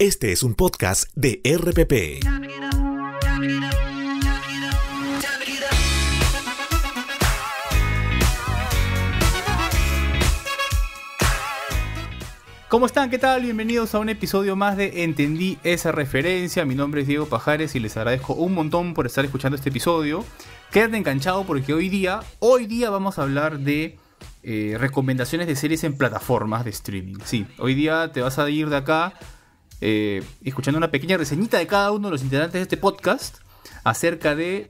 Este es un podcast de RPP. ¿Cómo están? ¿Qué tal? Bienvenidos a un episodio más de Entendí esa referencia. Mi nombre es Diego Pajares y les agradezco un montón por estar escuchando este episodio. Quédate enganchado porque hoy día, hoy día vamos a hablar de eh, recomendaciones de series en plataformas de streaming. Sí, hoy día te vas a ir de acá eh, escuchando una pequeña reseñita de cada uno de los integrantes de este podcast acerca de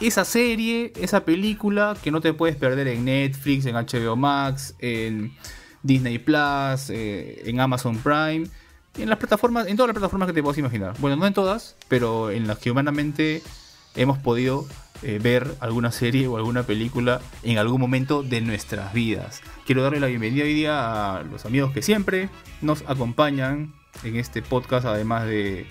esa serie, esa película que no te puedes perder en Netflix, en HBO Max, en Disney Plus, eh, en Amazon Prime, en las plataformas, en todas las plataformas que te puedas imaginar. Bueno, no en todas, pero en las que humanamente hemos podido eh, ver alguna serie o alguna película en algún momento de nuestras vidas. Quiero darle la bienvenida hoy día a los amigos que siempre nos acompañan en este podcast, además de,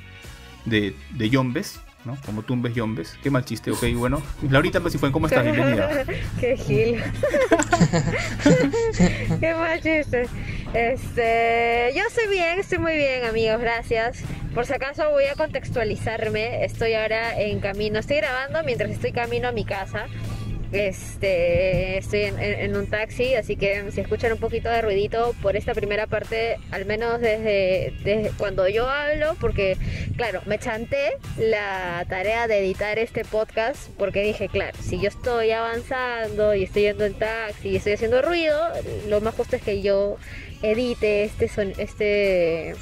de, Yombes, ¿no? Como Tumbes Yombes. Qué mal chiste, ok, bueno. Laurita fue ¿cómo estás? Bienvenida. Qué gil. Qué mal chiste. Este, yo estoy bien, estoy muy bien, amigos, gracias. Por si acaso voy a contextualizarme, estoy ahora en camino, estoy grabando mientras estoy camino a mi casa. Este, estoy en, un taxi, así que si escuchan un poquito de ruidito por esta primera parte, al menos desde, cuando yo hablo, porque claro, me chanté la tarea de editar este podcast, porque dije, claro, si yo estoy avanzando y estoy yendo en taxi y estoy haciendo ruido, lo más justo es que yo edite este son, este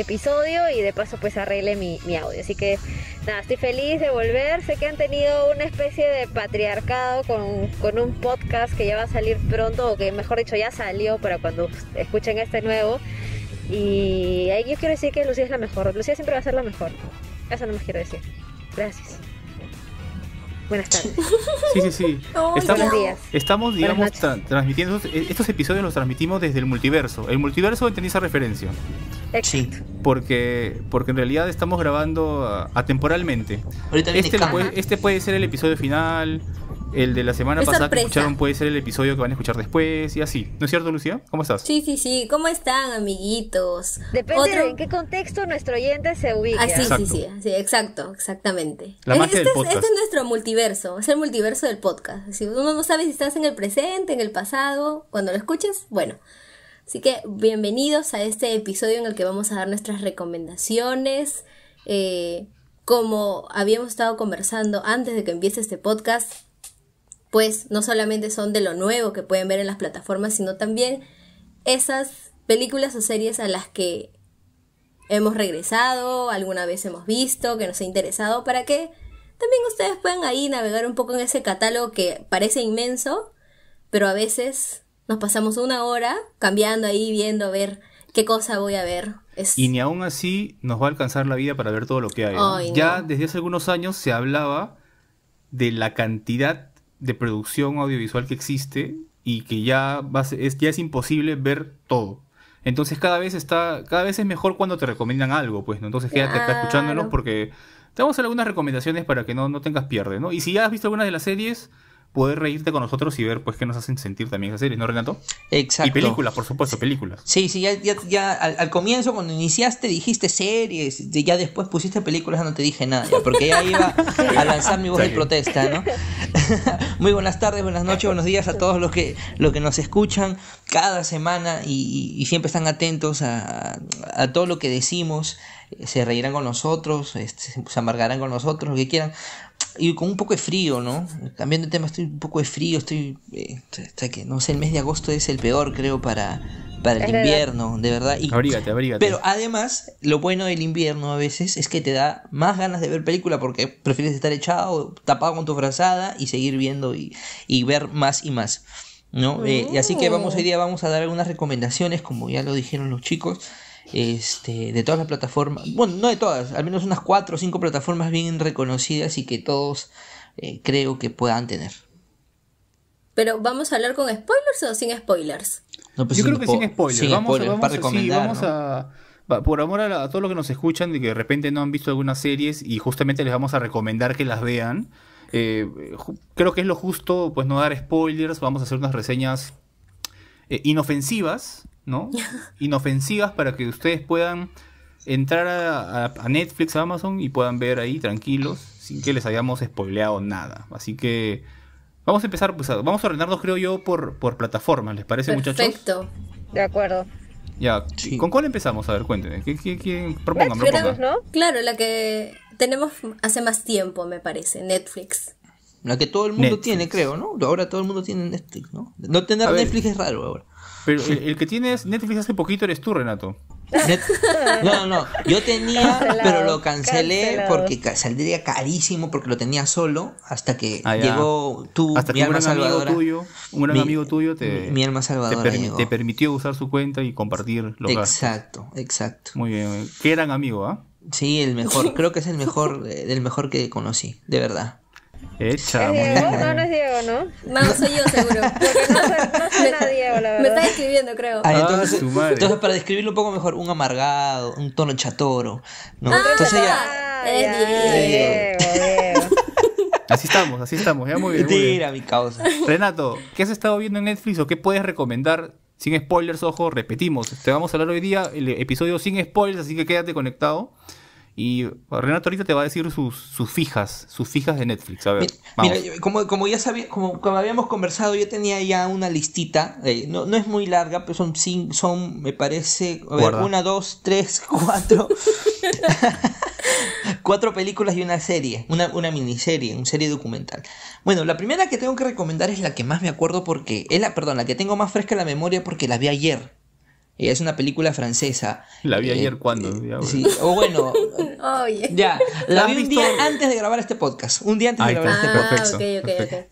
episodio y de paso pues arregle mi, audio. Así que nada, estoy feliz de volver. Sé que han tenido una especie de patriarcado con, con, un podcast que ya va a salir pronto, o que mejor dicho ya salió para cuando escuchen este nuevo. Y ahí yo quiero decir que Lucía es la mejor. Lucía siempre va a ser la mejor. Eso no me quiero decir. Gracias. Buenas tardes. Sí, sí, sí. estamos, estamos, digamos, transmitiendo. Eh, estos episodios los transmitimos desde el multiverso. El multiverso entendí esa referencia. Sí. Porque, porque en realidad estamos grabando ah, atemporalmente. Este puede, este puede ser el episodio final el de la semana pasada que escucharon puede ser el episodio que van a escuchar después y así. ¿No es cierto, Lucía? ¿Cómo estás? Sí, sí, sí. ¿Cómo están, amiguitos? Depende de en qué contexto nuestro oyente se ubica. Ah, sí, sí, sí, Exacto, exactamente. este, Es, este nuestro multiverso. Es el multiverso del podcast. Si uno no sabe si estás en el presente, en el pasado, cuando lo escuches, bueno. Así que bienvenidos a este episodio en el que vamos a dar nuestras recomendaciones. Eh, como habíamos estado conversando antes de que empiece este podcast, pues no solamente son de lo nuevo que pueden ver en las plataformas, sino también esas películas o series a las que hemos regresado, alguna vez hemos visto, que nos ha interesado, para que también ustedes puedan ahí navegar un poco en ese catálogo que parece inmenso, pero a veces nos pasamos una hora cambiando ahí, viendo, a ver qué cosa voy a ver. Y ni aún así nos va a alcanzar la vida para ver todo lo que hay. ya desde hace algunos años se hablaba de la cantidad de producción audiovisual que existe y que ya, es, es imposible ver todo. Entonces cada vez está, cada vez es mejor cuando te recomiendan algo, pues, ¿no? Entonces quédate escuchándolos porque te vamos a hacer algunas recomendaciones para que no, no tengas pierde, ¿no? Y si ya has visto alguna de las series, poder reírte con nosotros y ver pues qué nos hacen sentir también esas series, ¿no, Renato? Exacto. Y películas, por supuesto, películas. Sí, sí, ya, ya, al, comienzo cuando iniciaste dijiste series, ya después pusiste películas, no te dije nada, porque ya iba a lanzar mi voz de protesta, ¿no? Muy buenas tardes, buenas noches, buenos días a todos los que, los que nos escuchan cada semana y, siempre están atentos a, a todo lo que decimos se reirán con nosotros, este, se amargarán con nosotros, lo que quieran, y con un poco de frío, ¿no? Cambiando de tema, estoy un poco de frío, estoy, eh, que, no sé, el mes de agosto es el peor, creo, para, para el invierno, de verdad. Y, abrígate, abrígate. Pero además, lo bueno del invierno a veces es que te da más ganas de ver película porque prefieres estar echado, tapado con tu frazada y seguir viendo y, ver más y más. ¿no? Eh, y así que vamos hoy día vamos a dar algunas recomendaciones, como ya lo dijeron los chicos, este, de todas las plataformas, bueno, no de todas, al menos unas 4 o 5 plataformas bien reconocidas y que todos eh, creo que puedan tener. Pero vamos a hablar con spoilers o sin spoilers? Pues Yo creo que sin spoilers. vamos, a, por amor a, todos los que nos escuchan y que de repente no han visto algunas series y justamente les vamos a recomendar que las vean. Eh, creo que es lo justo, pues no dar spoilers, vamos a hacer unas reseñas eh, inofensivas ¿no? Inofensivas para que ustedes puedan entrar a, Netflix, a Amazon y puedan ver ahí tranquilos, sin que les hayamos spoileado nada. Así que vamos a empezar, pues vamos a ordenarnos, creo yo, por, por plataformas, ¿les parece, muchachos? Perfecto, de acuerdo. Ya, ¿con cuál empezamos? A ver, cuéntenme. ¿Qué, qué, Claro, la que tenemos hace más tiempo, me parece, Netflix. La que todo el mundo tiene, creo, ¿no? Ahora todo el mundo tiene Netflix, ¿no? No tener Netflix es raro ahora. Pero el, que tienes Netflix hace poquito eres tú, Renato. No, no, no. Yo tenía, pero lo cancelé porque saldría carísimo porque lo tenía solo hasta que ah, llegó tú, mi alma salvadora. Amigo un gran amigo tuyo te, te, permitió usar su cuenta y compartir lo Exacto, exacto. Muy bien. Qué eran amigos, ¿ah? Sí, el mejor. Creo que es el mejor, eh, el mejor que conocí, de verdad. Echa, ¿Es eh, Diego? No, no es Diego, ¿no? No, soy yo seguro. Porque no, Diego, la verdad. Me está describiendo, creo. Ah, ah entonces, para describirlo un poco mejor, un amargado, un tono chatoro. ¿no? Ah, entonces ya... Diego. Así estamos, así estamos, ya mi causa. Renato, ¿qué has estado viendo en Netflix o qué puedes recomendar? Sin spoilers, ojo, repetimos. Te vamos a hablar hoy día el episodio sin spoilers, así que quédate conectado. Y Renato ahorita te va a decir sus, sus fijas, sus fijas de Netflix. mira, como, ya sabía, como, habíamos conversado, yo tenía ya una listita. no, es muy larga, pero son, son me parece, una, dos, tres, cuatro. cuatro películas y una serie, una, miniserie, una serie documental. Bueno, la primera que tengo que recomendar es la que más me acuerdo porque, es la, perdón, la que tengo más fresca la memoria porque la vi ayer es una película francesa. La vi eh, ayer cuando. Eh, sí, o bueno. Ya, la vi un día antes de grabar este podcast. Un día antes de grabar este podcast. Ah, perfecto, okay, okay, ok.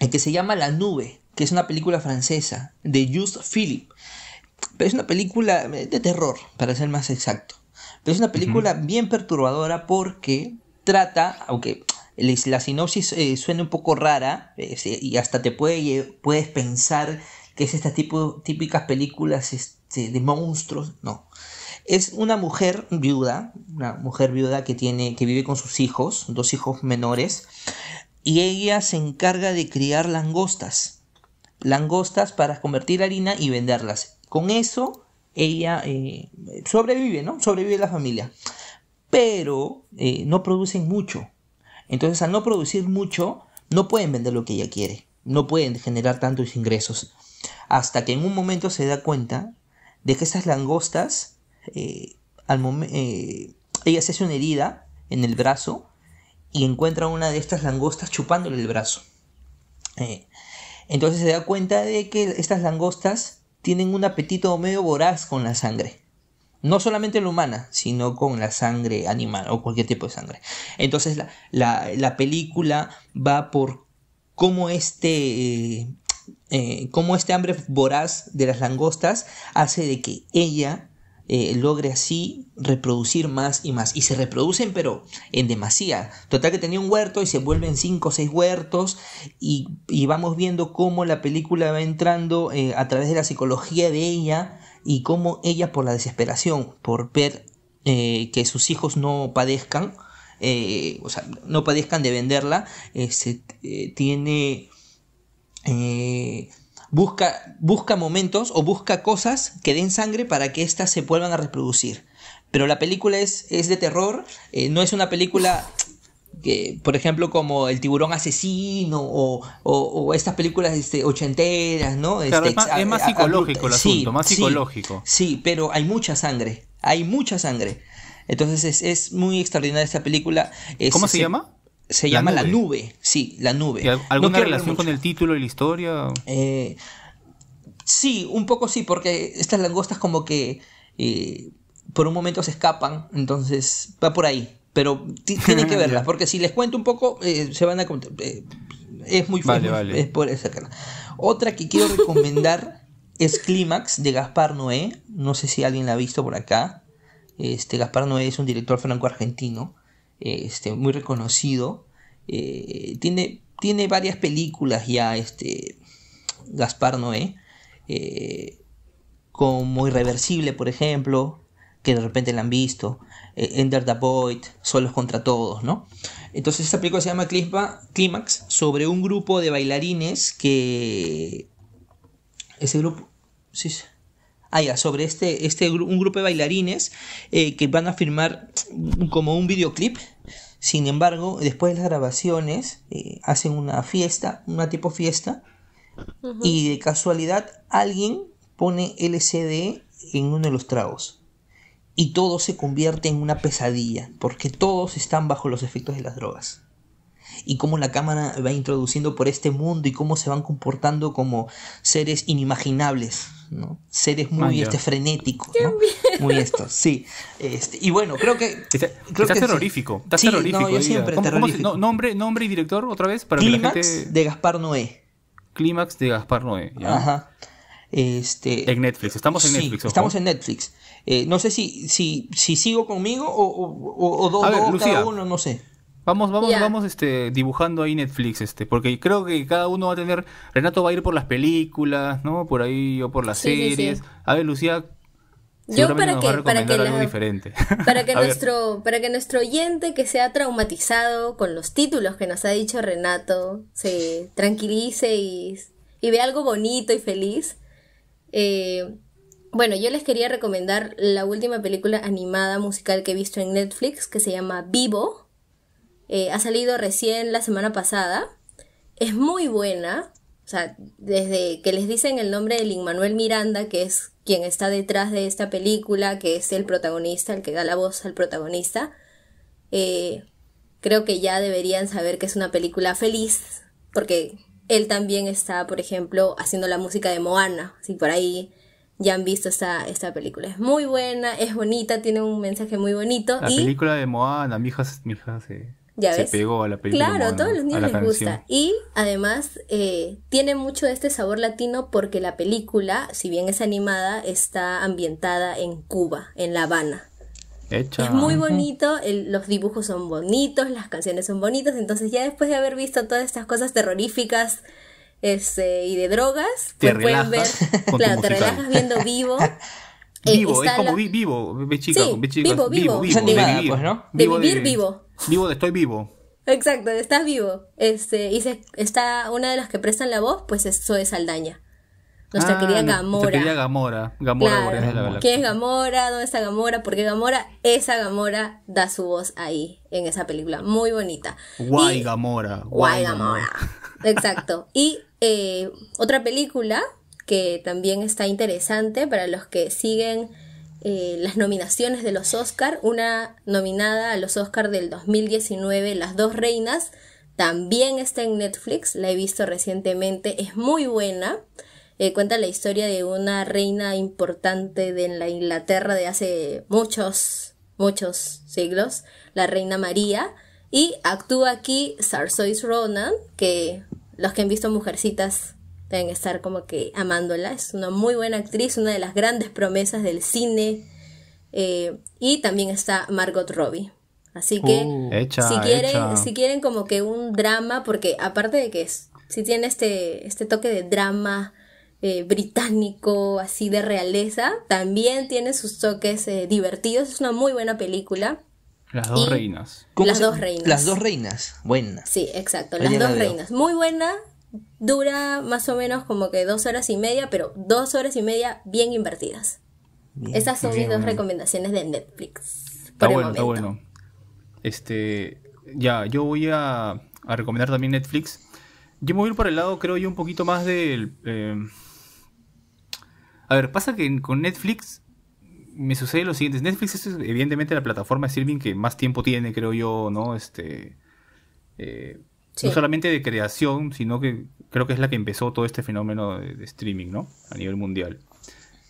El Que se llama La Nube, que es una película francesa de Just Philip. Pero es una película eh, de terror, para ser más exacto. Pero es una película bien perturbadora porque trata, aunque la sinopsis suena un poco rara y hasta te puedes pensar que es estas tipo, típicas películas de, monstruos, no. Es una mujer viuda, una mujer viuda que, tiene, que vive con sus hijos, dos hijos menores, y ella se encarga de criar langostas. Langostas para convertir harina y venderlas. Con eso ella eh, sobrevive, ¿no? Sobrevive la familia. Pero eh, no producen mucho. Entonces al no producir mucho, no pueden vender lo que ella quiere. No pueden generar tantos ingresos. Hasta que en un momento se da cuenta de que estas langostas, eh, al eh, ella se hace una herida en el brazo y encuentra una de estas langostas chupándole el brazo. Eh, entonces se da cuenta de que estas langostas tienen un apetito medio voraz con la sangre. No solamente la humana, sino con la sangre animal o cualquier tipo de sangre. Entonces la película va por cómo este, eh, cómo este hambre voraz de las langostas hace de que ella eh, logre así reproducir más y más. Y se reproducen, pero en demasía. Total que tenía un huerto y se vuelven 5 o 6 huertos. Y, vamos viendo cómo la película va entrando eh, a través de la psicología de ella y cómo ella, por la desesperación, por ver que sus hijos no padezcan, o sea, no padezcan de venderla, se, este, tiene eh, busca, busca momentos o busca cosas que den sangre para que éstas se vuelvan a reproducir. Pero la película es, es de terror, eh, no es una película que, por ejemplo, como El tiburón asesino o, estas películas este, ochenteras, ¿no? Este, es, más, psicológico el asunto, sí, más psicológico. Sí, pero hay mucha sangre, hay mucha sangre. Entonces es, es muy extraordinaria esta película. Es, ¿Cómo se llama? Se llama La Nube, sí, La Nube. ¿Alguna relación con el título y la historia? Eh, sí, un poco sí, porque estas langostas como que eh, por un momento se escapan, entonces va por ahí. Pero tienen que verlas, porque si les cuento un poco, eh, se van a... es muy fácil, vale, vale. es por esa Otra que quiero recomendar es Clímax de Gaspar Noé. No sé si alguien la ha visto por acá. Este, Gaspar Noé es un director franco-argentino eh, este, muy reconocido. Eh, tiene, tiene varias películas ya, este, Gaspar Noé, eh, como Irreversible, por ejemplo, que de repente la han visto, Ender the Void, Solos contra Todos, ¿no? Entonces esta película se llama Climax sobre un grupo de bailarines que... Ese grupo... sí. Ah, ya, sobre este, este un grupo de bailarines eh, que van a filmar como un videoclip. Sin embargo, después de las grabaciones, eh, hacen una fiesta, una tipo fiesta, y de casualidad alguien pone LCD en uno de los tragos. Y todo se convierte en una pesadilla, porque todos están bajo los efectos de las drogas y cómo la cámara va introduciendo por este mundo y cómo se van comportando como seres inimaginables. ¿no? Seres muy este, frenéticos, ¿no? Muy esto, sí. Este, y bueno, creo que... Está, creo está que terrorífico, está sí, No, siempre terrorífico. ¿cómo nombre, nombre y director otra vez para que la gente... de Gaspar Noé. Clímax de Gaspar Noé. Ajá. Este, en Netflix, estamos en Netflix. Ojo. Estamos en Netflix. Eh, no sé si, si, si sigo conmigo o, o, o, dos, cada uno, no sé. Vamos, vamos, vamos este, dibujando ahí Netflix, este, porque creo que cada uno va a tener, Renato va a ir por las películas, ¿no? Por ahí, o por las series. A ver, Lucía, yo para que, para que, diferente. para que nuestro, para que nuestro oyente que sea traumatizado con los títulos que nos ha dicho Renato se tranquilice y, vea algo bonito y feliz. Eh, bueno, yo les quería recomendar la última película animada musical que he visto en Netflix que se llama Vivo. Eh, ha salido recién la semana pasada. Es muy buena, o sea, desde que les dicen el nombre de Lin Manuel Miranda, que es quien está detrás de esta película, que es el protagonista, el que da la voz al protagonista, eh, creo que ya deberían saber que es una película feliz, porque él también está, por ejemplo, haciendo la música de Moana, si por ahí ya han visto esta, película. Es muy buena, es bonita, tiene un mensaje muy bonito. La película de Moana, mi hija, mi hija eh. Se pegó a la película. Claro, a todos los niños les gusta. Y además eh, tiene mucho este sabor latino porque la película, si bien es animada, está ambientada en Cuba, en La Habana. Es muy bonito, los dibujos son bonitos, las canciones son bonitas, entonces ya después de haber visto todas estas cosas terroríficas este, y de drogas, te pues pueden ver, claro, te relajas viendo vivo. Eh, vivo, es como vivo, vivo, chica, vivo, vivo, vivo, vivo, pues, vivo, de, vivir, vivo. Vivo estoy vivo. Exacto, estás vivo. Este, y está una de las que prestan la voz, pues eso es Aldaña. Nuestra ah, querida Gamora. Nuestra querida Gamora. Gamora, ¿Quién es Gamora? ¿Dónde está Gamora? Porque Gamora, esa Gamora da su voz ahí, en esa película. Muy bonita. Guay Gamora. Guay Gamora. Exacto. Y eh, otra película que también está interesante para los que siguen eh, las nominaciones de los Oscar, una nominada a los Oscar del 2019, Las dos reinas, también está en Netflix, la he visto recientemente, es muy buena. Eh, cuenta la historia de una reina importante de la Inglaterra de hace muchos, muchos siglos, la reina María. Y actúa aquí Sarsois Ronan, que los que han visto Mujercitas deben estar como que amándola. Es una muy buena actriz, una de las grandes promesas del cine. Eh, y también está Margot Robbie. Así que uh, si quieren, si quieren como que un drama, porque aparte de que es, si tiene este, este toque de drama eh, británico, así de realeza, también tiene sus toques eh, divertidos. Es una muy buena película. Las dos reinas. Las dos reinas. Las dos reinas, Buenas. Sí, exacto, las dos reinas. Muy buena, dura más o menos como que dos horas y media, pero dos horas y media bien invertidas. Esas son mis dos recomendaciones de Netflix. Está bueno, está bueno. Este, ya, yo voy a, recomendar también Netflix. Yo me voy a ir por el lado, creo yo, un poquito más del... Eh, a ver, pasa que con Netflix me sucede lo siguiente. Netflix es evidentemente la plataforma de streaming que más tiempo tiene, creo yo, ¿no? Este... Eh, no solamente de creación, sino que creo que es la que empezó todo este fenómeno de, streaming, ¿no? A nivel mundial.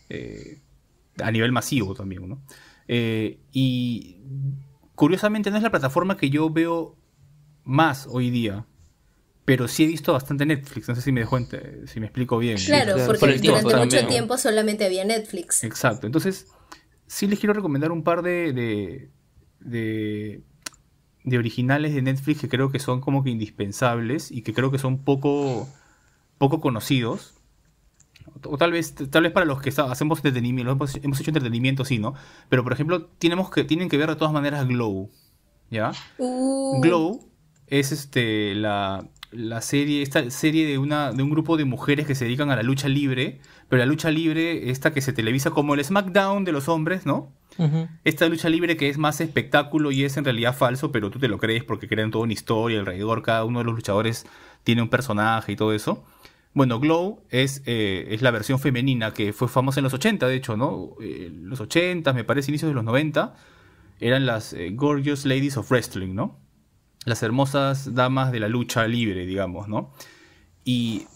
Eh, a nivel masivo también, ¿no? Eh, y curiosamente no es la plataforma que yo veo más hoy día, pero sí he visto bastante Netflix, no sé si me dejó si me explico bien. Claro, porque durante mucho tiempo solamente había Netflix. Exacto, entonces sí les quiero recomendar un par de, de de originales de Netflix que creo que son como que indispensables y que creo que son poco, poco conocidos. O tal vez, tal vez para los que hacemos entretenimiento, hemos, hecho entretenimiento, sí, ¿no? Pero por ejemplo, tenemos que, tienen que ver de todas maneras Glow. ¿Ya? Uh. Glow es este la, la serie, esta serie de una, de un grupo de mujeres que se dedican a la lucha libre, pero la lucha libre, esta que se televisa como el SmackDown de los hombres, ¿no? Esta lucha libre que es más espectáculo y es en realidad falso, pero tú te lo crees porque crean toda una historia alrededor, cada uno de los luchadores tiene un personaje y todo eso. Bueno, Glow es, eh, es la versión femenina que fue famosa en los 80, de hecho, ¿no? Eh, los 80, me parece, inicios de los 90, eran las eh, Gorgeous Ladies of Wrestling, ¿no? Las hermosas damas de la lucha libre, digamos, ¿no? Y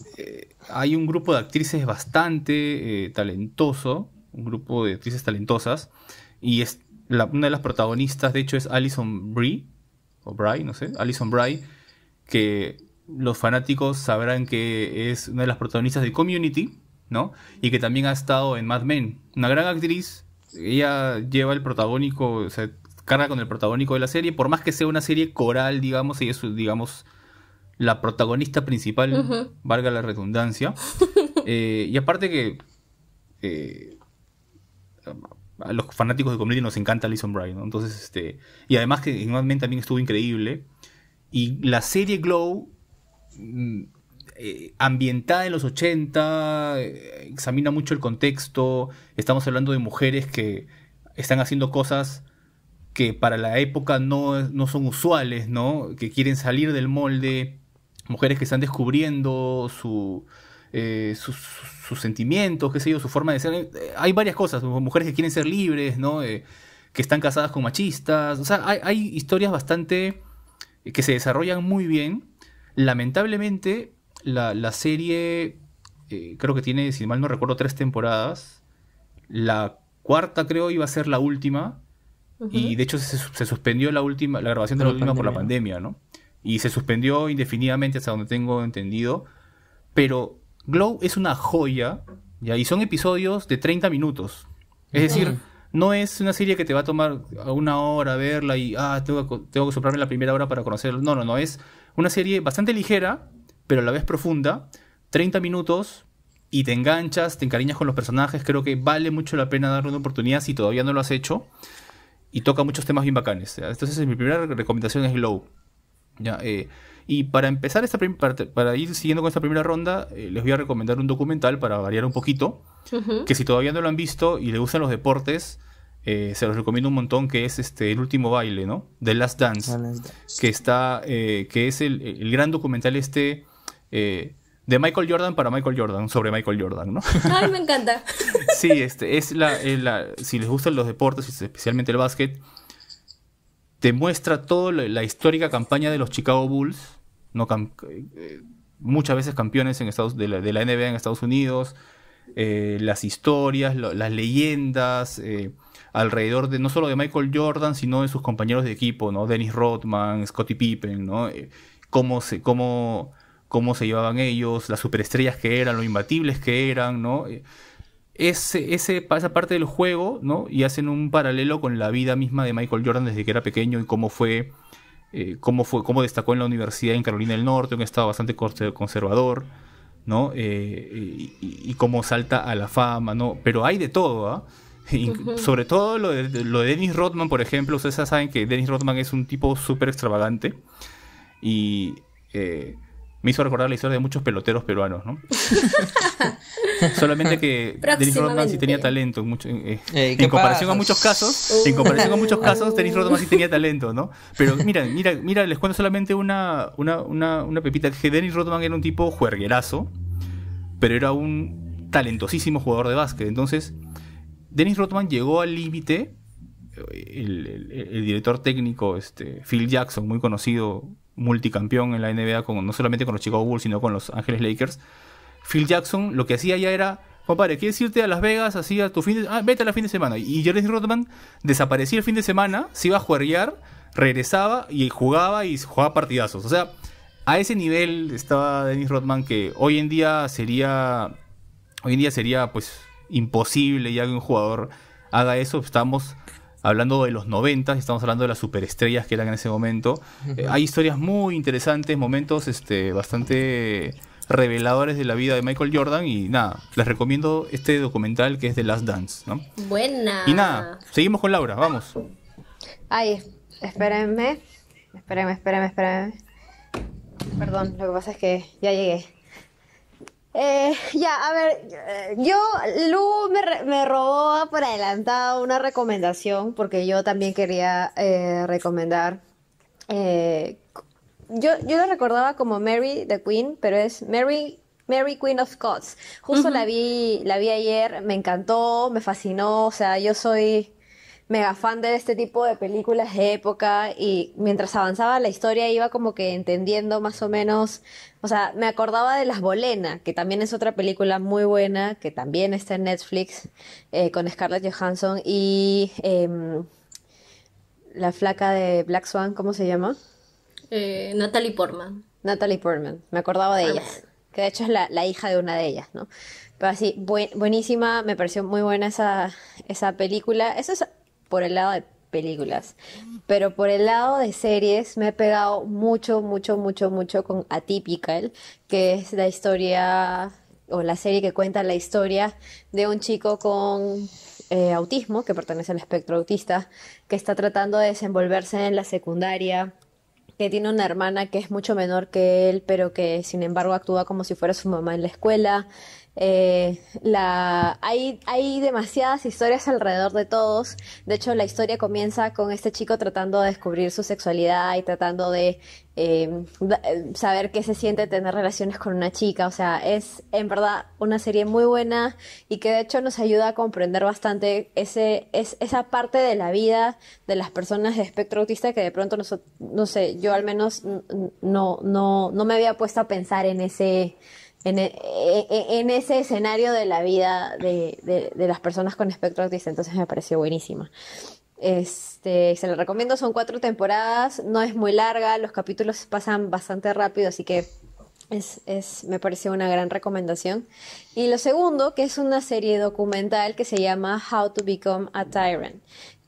hay un grupo de actrices bastante talentoso, un grupo de actrices talentosas, y es una de las protagonistas, de hecho, es Alison Brie, o Bry, no sé, Alison Bry, que los fanáticos sabrán que es una de las protagonistas de Community, ¿no? Y que también ha estado en Mad Men. Una gran actriz, ella lleva el protagónico, o sea, carga con el protagónico de la serie, por más que sea una serie coral, digamos, ella es, digamos, la protagonista principal, valga la redundancia. Eh, y aparte que... Eh, los fanáticos de Community nos encanta Alison Bryan Entonces, este, y además que en también estuvo increíble. Y la serie Glow, mm, eh, ambientada en los 80, eh, examina mucho el contexto. Estamos hablando de mujeres que están haciendo cosas que para la época no, no son usuales, ¿no? Que quieren salir del molde, mujeres que están descubriendo su, eh, sus, sentimientos, qué sé yo, su forma de ser. Eh, hay varias cosas, mujeres que quieren ser libres, ¿no? Eh, que están casadas con machistas. O sea, hay, historias bastante que se desarrollan muy bien. Lamentablemente, la, serie creo que tiene, si mal no recuerdo, tres temporadas. La cuarta creo iba a ser la última. Y de hecho se, suspendió la última, la grabación de la, última por la pandemia, ¿no? Y se suspendió indefinidamente hasta donde tengo entendido. Pero Glow es una joya, Y son episodios de 30 minutos. Es decir, no es una serie que te va a tomar una hora verla y, ah, tengo que, tengo la primera hora para conocerlo. No, no, no. Es una serie bastante ligera, pero a la vez profunda. 30 minutos y te enganchas, te encariñas con los personajes. Creo que vale mucho la pena darle una oportunidad si todavía no lo has hecho. Y toca muchos temas bien bacanes. Entonces, mi primera recomendación es Glow. Ya, eh, y para empezar, esta para, ir siguiendo con esta primera ronda, eh, les voy a recomendar un documental para variar un poquito, que si todavía no lo han visto y les gustan los deportes, eh, se los recomiendo un montón, que es este El Último Baile, ¿no? The Last Dance, que está, que es el, el, gran documental este de Michael Jordan para Michael Jordan, sobre Michael Jordan, ¿no? Ay, me encanta. sí, este, es la, la, si les gustan los deportes, especialmente el básquet, Demuestra toda la histórica campaña de los Chicago Bulls, eh, muchas veces campeones en Estados, de, la, NBA en Estados Unidos, eh, las historias, las leyendas eh, alrededor de no solo de Michael Jordan, sino de sus compañeros de equipo, ¿no? Dennis Rodman, Scottie Pippen, ¿no? cómo, se, cómo, cómo se llevaban ellos, las superestrellas que eran, lo imbatibles que eran, ¿no? ese, ese, esa parte del juego, ¿no? Y hacen un paralelo con la vida misma de Michael Jordan desde que era pequeño y cómo fue, eh, cómo fue, cómo destacó en la universidad en Carolina del Norte, un estado bastante conservador, ¿no? Eh, y, cómo salta a la fama, ¿no? Pero hay de todo, ¿ah? sobre todo lo de, Dennis Rodman, por ejemplo, ustedes saben que Dennis Rodman es un tipo súper extravagante y eh, me hizo recordar la historia de muchos peloteros peruanos, ¿no? Solamente que Dennis Rodman sí tenía talento. En, mucho, comparación a muchos casos, en comparación muchos casos, Dennis uh. Rodman sí tenía talento, ¿no? Pero mira, mira, mira, les cuento solamente una, una, una, pepita. Que Dennis Rodman era un tipo juerguerazo, pero era un talentosísimo jugador de básquet. Entonces, Dennis Rodman llegó al límite. Eh, el, director técnico, este, Phil Jackson, muy conocido multicampeón en la NBA, no solamente con los Chicago Bulls, sino con los Ángeles Lakers. Phil Jackson lo que hacía ya era, papá, ¿quieres irte a Las Vegas así a tu fin de ah, vete a la fin de semana. Y Jerry Rodman desaparecía el fin de semana, se iba a juerrear, regresaba y jugaba y jugaba partidazos. O sea, a ese nivel estaba Dennis Rodman que hoy en día sería hoy en día sería pues imposible ya que un jugador haga eso, estamos hablando de los 90, estamos hablando de las superestrellas que eran en ese momento. Eh, hay historias muy interesantes, momentos este, bastante reveladores de la vida de Michael Jordan y nada, les recomiendo este documental que es The Last Dance, ¿no? Buena. Y nada, seguimos con Laura, vamos. Ay, espérenme, espérenme, espérenme, espérenme. Perdón, lo que pasa es que ya llegué. Eh, ya, a ver, eh, yo, Lu me, me, robó por adelantado una recomendación, porque yo también quería eh, recomendar. yo, yo la recordaba como Mary the Queen, pero es Mary Mary Queen of Scots. Justo la vi, la vi ayer, me encantó, me fascinó, o sea, yo soy mega fan de este tipo de películas de época y mientras avanzaba la historia iba como que entendiendo más o menos, o sea, me acordaba de Las Bolenas, que también es otra película muy buena, que también está en Netflix eh, con Scarlett Johansson y em, la flaca de Black Swan, ¿cómo se llama? Eh, Natalie Portman. Natalie Portman, me acordaba de ah, ellas, que de hecho es la, hija de una de ellas, ¿no? Pero así, buenísima, me pareció muy buena esa, esa película. Eso es por el lado de películas. Pero por el lado de series me he pegado mucho, mucho, mucho, mucho con Atypical, que es la historia o la serie que cuenta la historia de un chico con eh, autismo, que pertenece al espectro autista, que está tratando de desenvolverse en la secundaria, que tiene una hermana que es mucho menor que él, pero que sin embargo actúa como si fuera su mamá en la escuela, eh, la, hay, hay demasiadas historias alrededor de todos. De hecho, la historia comienza con este chico tratando de descubrir su sexualidad y tratando de em, eh, saber qué se siente tener relaciones con una chica. O sea, es en verdad una serie muy buena y que de hecho nos ayuda a comprender bastante ese, esa parte de la vida de las personas de espectro autista que de pronto, no, no sé, yo al menos no, no, no me había puesto a pensar en ese e, e, e, en, ese escenario de la vida de, las personas con espectro autista, entonces me pareció buenísima. Este, se la recomiendo, son cuatro temporadas, no es muy larga, los capítulos pasan bastante rápido, así que es, es, me pareció una gran recomendación. Y lo segundo, que es una serie documental que se llama How to Become a Tyrant,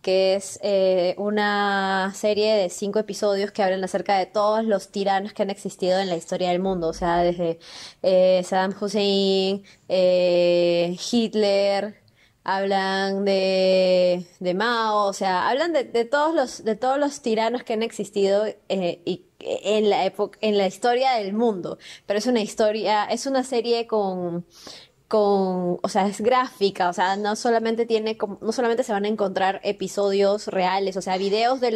que es eh, una serie de cinco episodios que hablan acerca de todos los tiranos que han existido en la historia del mundo, o sea, desde eh, Saddam Hussein, eh, Hitler, hablan de, de, Mao, o sea, hablan de, todos los, de todos los tiranos que han existido y, en, la época, en la historia del mundo. Pero es una historia, es una serie con, con, o sea, es gráfica, o sea, no solamente tiene, no solamente se van a encontrar episodios reales, o sea, videos de,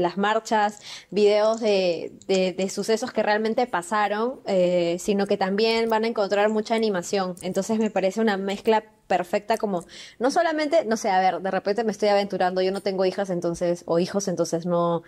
las marchas, videos de, sucesos que realmente pasaron, eh, sino que también van a encontrar mucha animación. Entonces me parece una mezcla perfecta como, no solamente, no sé, a ver, de repente me estoy aventurando, yo no tengo hijas entonces, o hijos entonces no...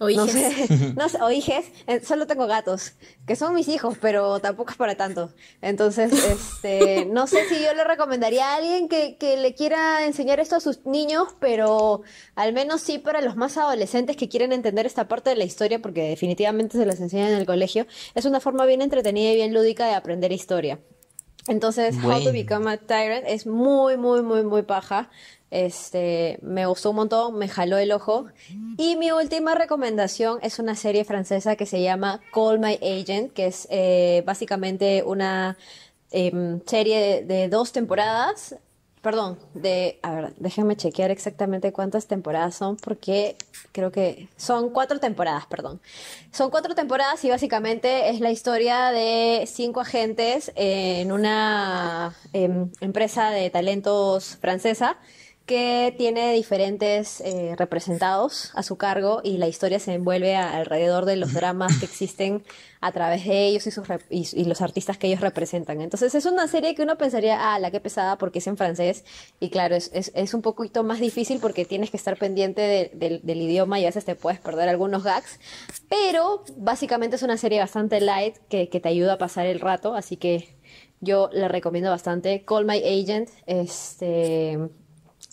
O hijes. No sé, o hijes, solo tengo gatos, que son mis hijos, pero tampoco es para tanto. Entonces, este, no sé si yo le recomendaría a alguien que, que le quiera enseñar esto a sus niños, pero al menos sí para los más adolescentes que quieren entender esta parte de la historia, porque definitivamente se las enseña en el colegio, es una forma bien entretenida y bien lúdica de aprender historia. Entonces, How to Become a Tyrant es muy, muy, muy, muy paja. Este, me gustó un montón, me jaló el ojo. Y mi última recomendación es una serie francesa que se llama Call My Agent, que es eh, básicamente una em, serie de, dos temporadas perdón, de, a ver, déjenme chequear exactamente cuántas temporadas son, porque creo que son cuatro temporadas, perdón. Son cuatro temporadas y básicamente es la historia de cinco agentes en una em, empresa de talentos francesa que tiene diferentes eh, representados a su cargo y la historia se envuelve alrededor de los dramas que existen a través de ellos y, sus y, los artistas que ellos representan. Entonces es una serie que uno pensaría, ah, la que pesada porque es en francés y claro, es, un poquito más difícil porque tienes que estar pendiente del idioma y a veces te puedes perder algunos gags, pero básicamente es una serie bastante light que, que te ayuda a pasar el rato, así que yo la recomiendo bastante. Call My Agent, este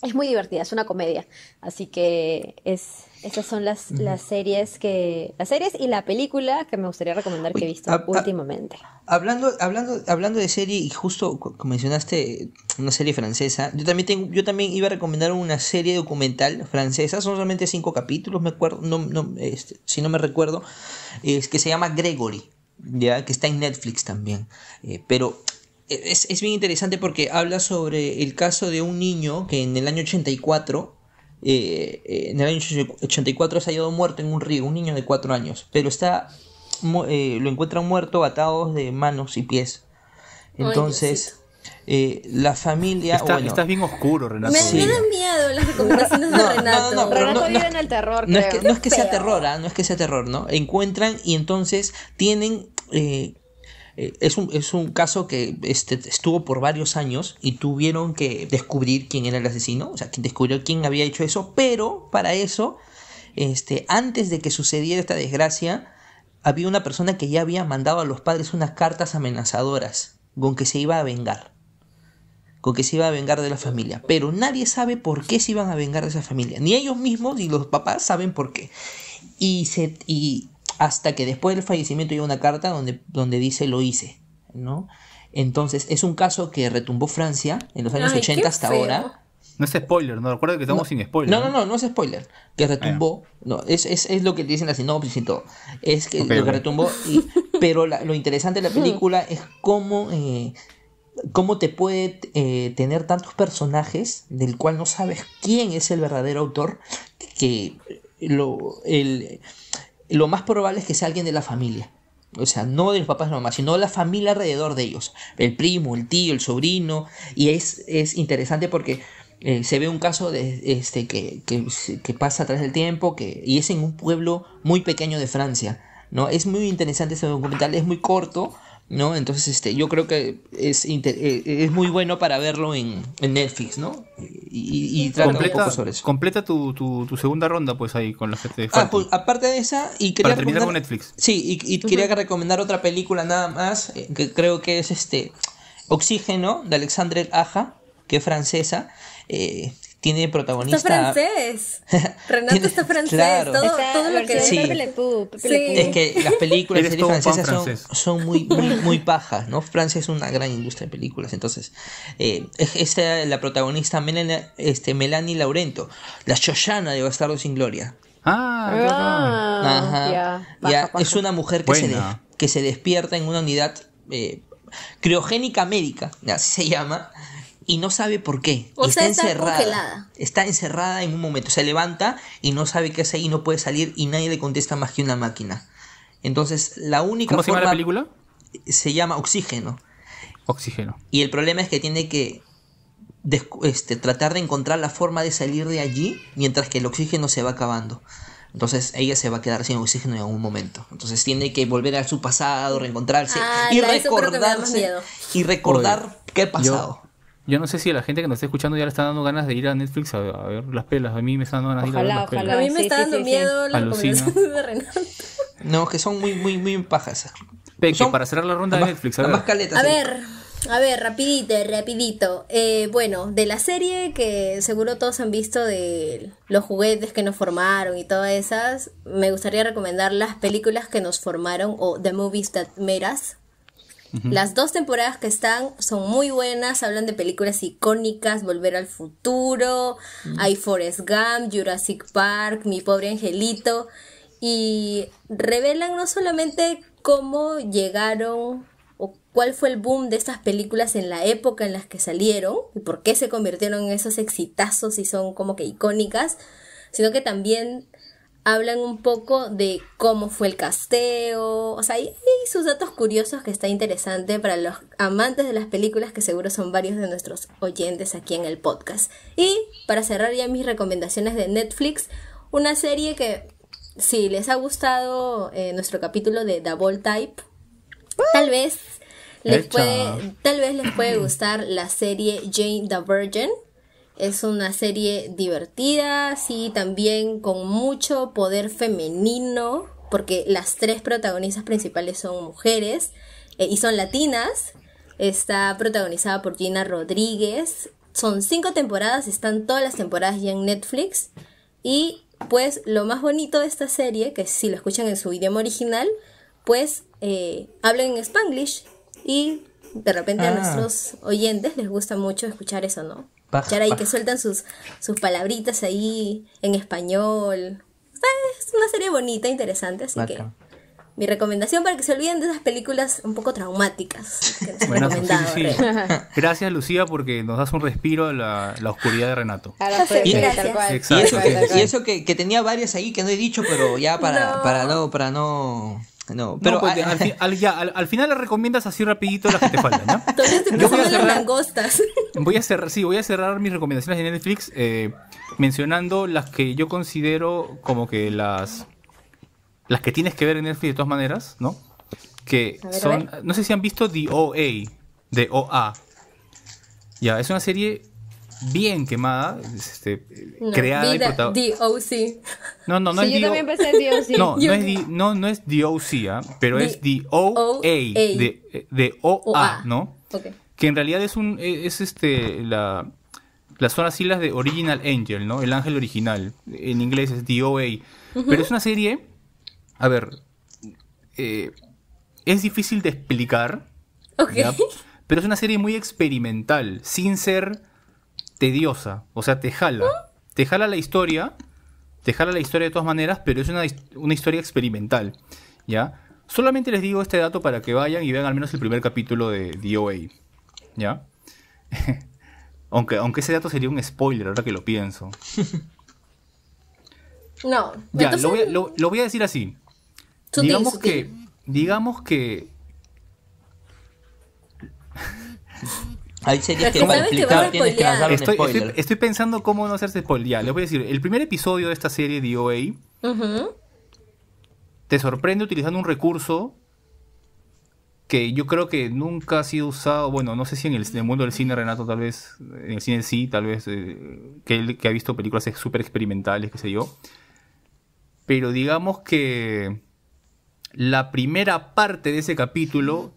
es muy divertida, es una comedia. Así que es, esas son las, las series que. Las series y la película que me gustaría recomendar que he visto últimamente. hablando, hablando, hablando de serie, y justo mencionaste una serie francesa, yo también tengo, yo también iba a recomendar una serie documental francesa, son solamente cinco capítulos, me acuerdo, no, no, este, si no me recuerdo, es que se llama Gregory. Ya, que está en Netflix también. Eh, pero es, es, bien interesante porque habla sobre el caso de un niño que en el año 84, eh, eh, en el año 84 se ha hallado muerto en un río, un niño de 4 años, pero está, eh, lo encuentran muerto atados de manos y pies. Entonces... la familia. estás bien oscuro, Renato. Me, dan miedo las recomendaciones de Renato. No, no, Renato vive en el terror. que, no es que, sea terror, ah, no es que sea terror, ¿no? Encuentran y entonces tienen eh, es, un, caso que este, estuvo por varios años y tuvieron que descubrir quién era el asesino, o sea, descubrió quién había hecho eso, pero para eso, este, antes de que sucediera esta desgracia, había una persona que ya había mandado a los padres unas cartas amenazadoras con que se iba a vengar con que se iba a vengar de la familia. Pero nadie sabe por qué se iban a vengar de esa familia. Ni ellos mismos ni los papás saben por qué. Y, se, y hasta que después del fallecimiento llega una carta donde, donde dice lo hice, ¿no? Entonces es un caso que retumbó Francia en los años 80 hasta ahora. No es spoiler, no recuerdo que estamos sin spoiler. No, no, no, no es spoiler. Que retumbó, ah, no, es, lo que dicen las sinopsis y todo. Es que lo que retumbó. pero lo interesante de la película es cómo, eh, cómo te puede eh, tener tantos personajes del cual no sabes quién es el verdadero autor. Que lo, el, lo más probable es que sea alguien de la familia. O sea, no de los papás y la mamá, sino la familia alrededor de ellos. El primo, el tío, el sobrino. Y es, es interesante porque eh, se ve un caso de, este, que, que, pasa atrás del tiempo que, y es en un pueblo muy pequeño de Francia. ¿no? Es muy interesante ese documental, es muy corto, ¿no? Entonces, este, yo creo que es, eh, es muy bueno para verlo en, Netflix, ¿no? Y, y, completa, un poco sobre Completa tu, tu, segunda ronda, pues, ahí con la gente de Ah, pues, aparte de esa, y quería... Para terminar con Netflix. Sí, y, quería recomendar otra película nada más, eh, que creo que es este... Oxígeno, de Alexandre Aja, que es francesa. Eh, tiene protagonista. Está francés. Renato está francés. Todo, lo que sí. es. Es que las películas series francesas son, muy, muy, pajas, ¿no? Francia es una gran industria de películas. Entonces, eh, esta, la protagonista Melanie, este, Melanie Laurento, la Shoshana de Bastardo sin Gloria. Ah, ah Ajá. Es una mujer que, se, que se despierta en una unidad eh, criogénica médica, así se llama y no sabe por qué. está, encerrada. Está encerrada en un momento. Se levanta y no sabe qué hace y no puede salir y nadie le contesta más que una máquina. Entonces, la única ¿Cómo se llama la película? Se llama Oxígeno. Oxígeno. Y el problema es que tiene que este, tratar de encontrar la forma de salir de allí mientras que el oxígeno se va acabando. Entonces ella se va a quedar sin oxígeno en algún momento. Entonces tiene que volver a su pasado, reencontrarse ah, y, recordarse, y recordar qué pasado. Yo no sé si a la gente que nos está escuchando ya le está dando ganas de ir a Netflix a, ver las pelas. A mí me están dando ganas de ir a ver las pelas. A mí me está dando miedo la de No, que son muy, muy, muy pajas. Peque, para cerrar la ronda de Netflix. A ver, a, ver rapidito, rapidito. Eh, bueno, de la serie que seguro todos han visto de los juguetes que nos formaron y todas esas, me gustaría recomendar las películas que nos formaron o The Movies That Made las dos temporadas que están son muy buenas, hablan de películas icónicas, Volver al Futuro, iForest mm. hay Forrest Gump, Jurassic Park, Mi Pobre Angelito, y revelan no solamente cómo llegaron o cuál fue el boom de estas películas en la época en las que salieron y por qué se convirtieron en esos exitazos y son como que icónicas, sino que también hablan un poco de cómo fue el casteo, o sea, hay, sus datos curiosos que está interesante para los amantes de las películas, que seguro son varios de nuestros oyentes aquí en el podcast. Y para cerrar ya mis recomendaciones de Netflix, una serie que si les ha gustado eh, nuestro capítulo de Double Type, tal vez les puede, tal vez les puede gustar la serie Jane the Virgin es una serie divertida, sí, también con mucho poder femenino, porque las tres protagonistas principales son mujeres eh, y son latinas. Está protagonizada por Gina Rodríguez. Son cinco temporadas, están todas las temporadas ya en Netflix. Y pues lo más bonito de esta serie, que si lo escuchan en su idioma original, pues eh, hablan en spanglish y de repente a ah. nuestros oyentes les gusta mucho escuchar eso, ¿no? Y que sueltan sus, sus palabritas ahí en español. Ah, es una serie bonita, interesante, así que mi recomendación para que se olviden de esas películas un poco traumáticas que Gracias Lucía porque nos das un respiro a la, oscuridad de Renato. y, eso, que, y eso que, tenía varias ahí que no he dicho, pero ya para para no, para no no, pero al, final las recomiendas así rapidito las que te faltan, ¿no? Yo voy a cerrar, las langostas. Voy a cerrar, sí, voy a cerrar mis recomendaciones en Netflix eh, mencionando las que yo considero como que las las que tienes que ver en Netflix de todas maneras, ¿no? Que son no sé si han visto The de OA. Ya, es una serie bien quemada, este, creada y No, no, es yo también pensé DOC. No, ¿ah? no es, no, no es DOC, pero es DOA, de, OA, ¿no? Que en realidad es un es este la las son las siglas de Original Angel, ¿no? El ángel original. En inglés es DOA. Pero es una serie. A ver. Eh, es difícil de explicar. Pero es una serie muy experimental. Sin ser tediosa, o sea, te jala. Te jala la historia, te jala la historia de todas maneras, pero es una, historia experimental, ¿ya? Solamente les digo este dato para que vayan y vean al menos el primer capítulo de DOA, ¿ya? aunque, aunque ese dato sería un spoiler ahora que lo pienso. No. Ya, lo, voy a, decir así. digamos que. Digamos que. Hay series que, para explicar, tienes que estoy, un spoiler. Estoy, pensando cómo no hacerse spoiler. Ya, les voy a decir, el primer episodio de esta serie de OA e te sorprende utilizando un recurso que yo creo que nunca ha sido usado, bueno, no sé si en el, mundo del cine, Renato, tal vez, en el cine sí, tal vez, eh, que él que ha visto películas súper experimentales, qué sé yo, pero digamos que la primera parte de ese capítulo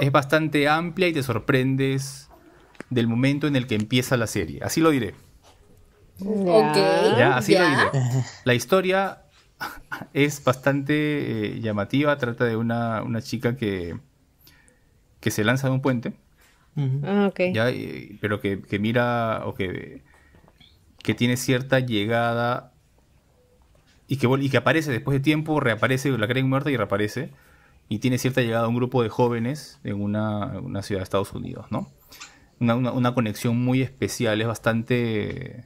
es bastante amplia y te sorprendes del momento en el que empieza la serie. Así lo diré. Así lo diré. La historia es bastante eh, llamativa. Trata de una, una, chica que, que se lanza de un puente. Ah, pero que, mira o que, que tiene cierta llegada y que, y que aparece después de tiempo, reaparece, la creen muerta y reaparece y tiene cierta llegada a un grupo de jóvenes en una, ciudad de Estados Unidos, ¿no? Una, conexión muy especial, es bastante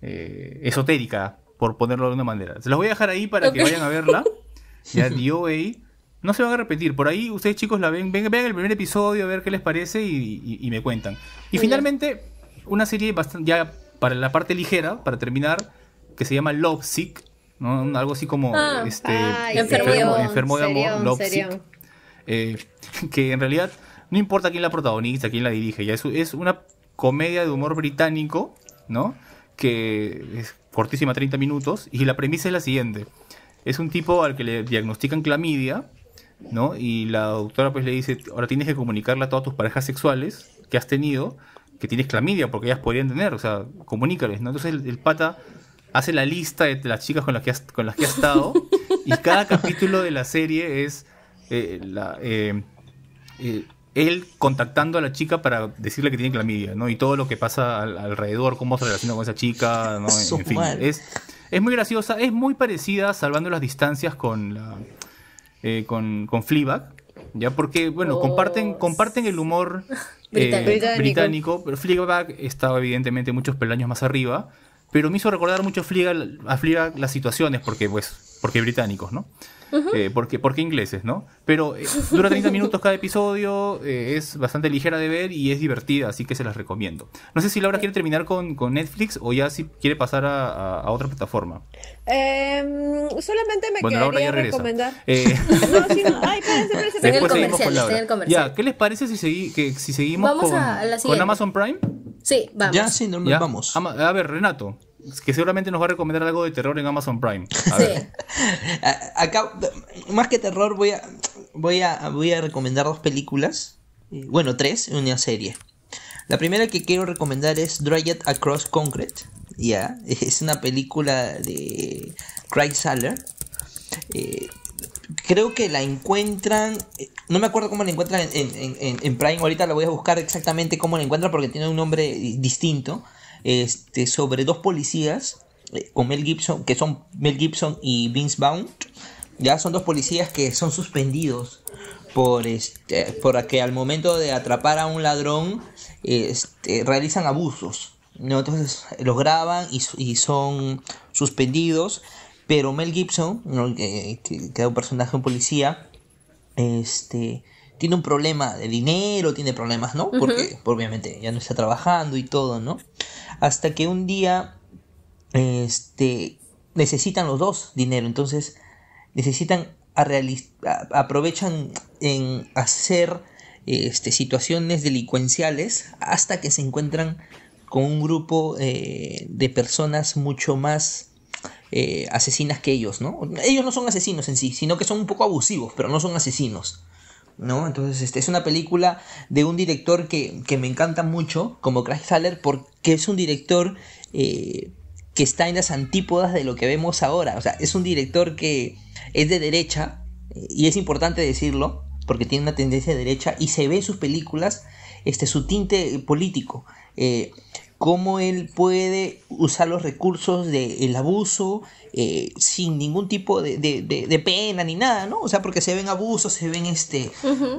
eh, esotérica, por ponerlo de una manera. Se las voy a dejar ahí para que vayan a verla. Ya DOA. No se van a repetir. Por ahí ustedes chicos la ven, vean el primer episodio, a ver qué les parece y, me cuentan. Y finalmente, una serie bastante, ya para la parte ligera, para terminar, que se llama Love Sick algo así como ah, este, eh, enfermo, enfermo de amor, eh, que en realidad no importa quién la protagoniza, quién la dirige, ya es, es una comedia de humor británico, ¿no? Que es cortísima, 30 minutos, y la premisa es la siguiente. Es un tipo al que le diagnostican clamidia, ¿no? Y la doctora pues le dice, ahora tienes que comunicarle a todas tus parejas sexuales que has tenido que tienes clamidia, porque ellas podrían tener, o sea, comunícales, ¿no? Entonces el pata hace la lista de las chicas con las que con las que ha estado y cada capítulo de la serie es eh, eh, eh, él contactando a la chica para decirle que tiene clamidia, ¿no? Y todo lo que pasa alrededor, cómo se relaciona con esa chica, ¿no? fin, es, muy graciosa, es muy parecida, salvando las distancias con la, con, Fleabag, ya porque bueno comparten oh. comparten el humor británico. pero Fleabag estaba evidentemente muchos peldaños más arriba pero me hizo recordar mucho a Fliga, las situaciones, porque pues, porque británicos, ¿no? Eh, porque, porque ingleses, ¿no? Pero eh, dura 30 minutos cada episodio, eh, es bastante ligera de ver y es divertida, así que se las recomiendo. No sé si Laura quiere terminar con, Netflix o ya si quiere pasar a, otra plataforma. Em, solamente me quería recomendar. no, sí, no. Ay, espérense, espérense. el comercial. Ya, ¿qué les parece si, seguimos con Amazon Prime? Sí, vamos. Ya, sí, nos vamos. a ver, Renato, que seguramente nos va a recomendar algo de terror en Amazon Prime. sí. Acá, más que terror, voy a, voy a, voy a recomendar dos películas. Bueno, tres una serie. La primera que quiero recomendar es Dryad Across Concrete. Ya, es una película de Craig Saller. Eh, creo que la encuentran eh, no me acuerdo cómo la encuentran en, Prime. Ahorita la voy a buscar exactamente cómo la encuentran porque tiene un nombre eh, distinto. Este, sobre dos policías con eh, Mel Gibson, que son Mel Gibson y Vince Bound. Ya son dos policías que son suspendidos por este, que al momento de atrapar a un ladrón este, realizan abusos. Entonces los graban y, son suspendidos. Pero Mel Gibson, que, que, un personaje, un policía, este, tiene un problema de dinero, tiene problemas, ¿no? Porque obviamente ya no está trabajando y todo, ¿no? Hasta que un día, este, necesitan los dos dinero, entonces necesitan a aprovechan en hacer este, situaciones delincuenciales hasta que se encuentran con un grupo eh, de personas mucho más eh, asesinas que ellos, ¿no? Ellos no son asesinos en sí, sino que son un poco abusivos, pero no son asesinos. ¿No? Entonces, este, es una película de un director que, me encanta mucho, como Craig porque es un director eh, que está en las antípodas de lo que vemos ahora. O sea, es un director que es de derecha, eh, y es importante decirlo, porque tiene una tendencia de derecha, y se ve en sus películas este, su tinte político. Eh, cómo él puede usar los recursos del abuso eh, sin ningún tipo de, pena ni nada, ¿no? O sea, porque se ven abusos, se ven este,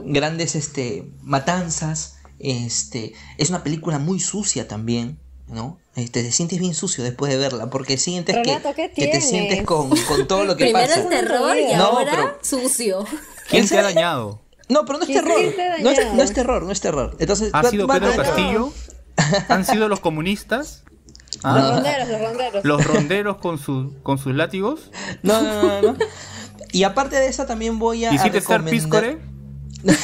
grandes este, matanzas. Este, es una película muy sucia también, ¿no? Este, te sientes bien sucio después de verla, porque sientes que, te sientes con, todo lo que pasa. Primero es terror y ahora sucio. ¿Quién se ha dañado? No, pero no es terror. No es, no es, terror, no es terror. Entonces, ¿Ha sido Pedro Castillo? han sido los comunistas. Los ¿ah? ronderos, los ronderos. Los ronderos con, sus látigos. No, no, no, Y aparte de eso también voy a. ¿Hiciste estar Piscore?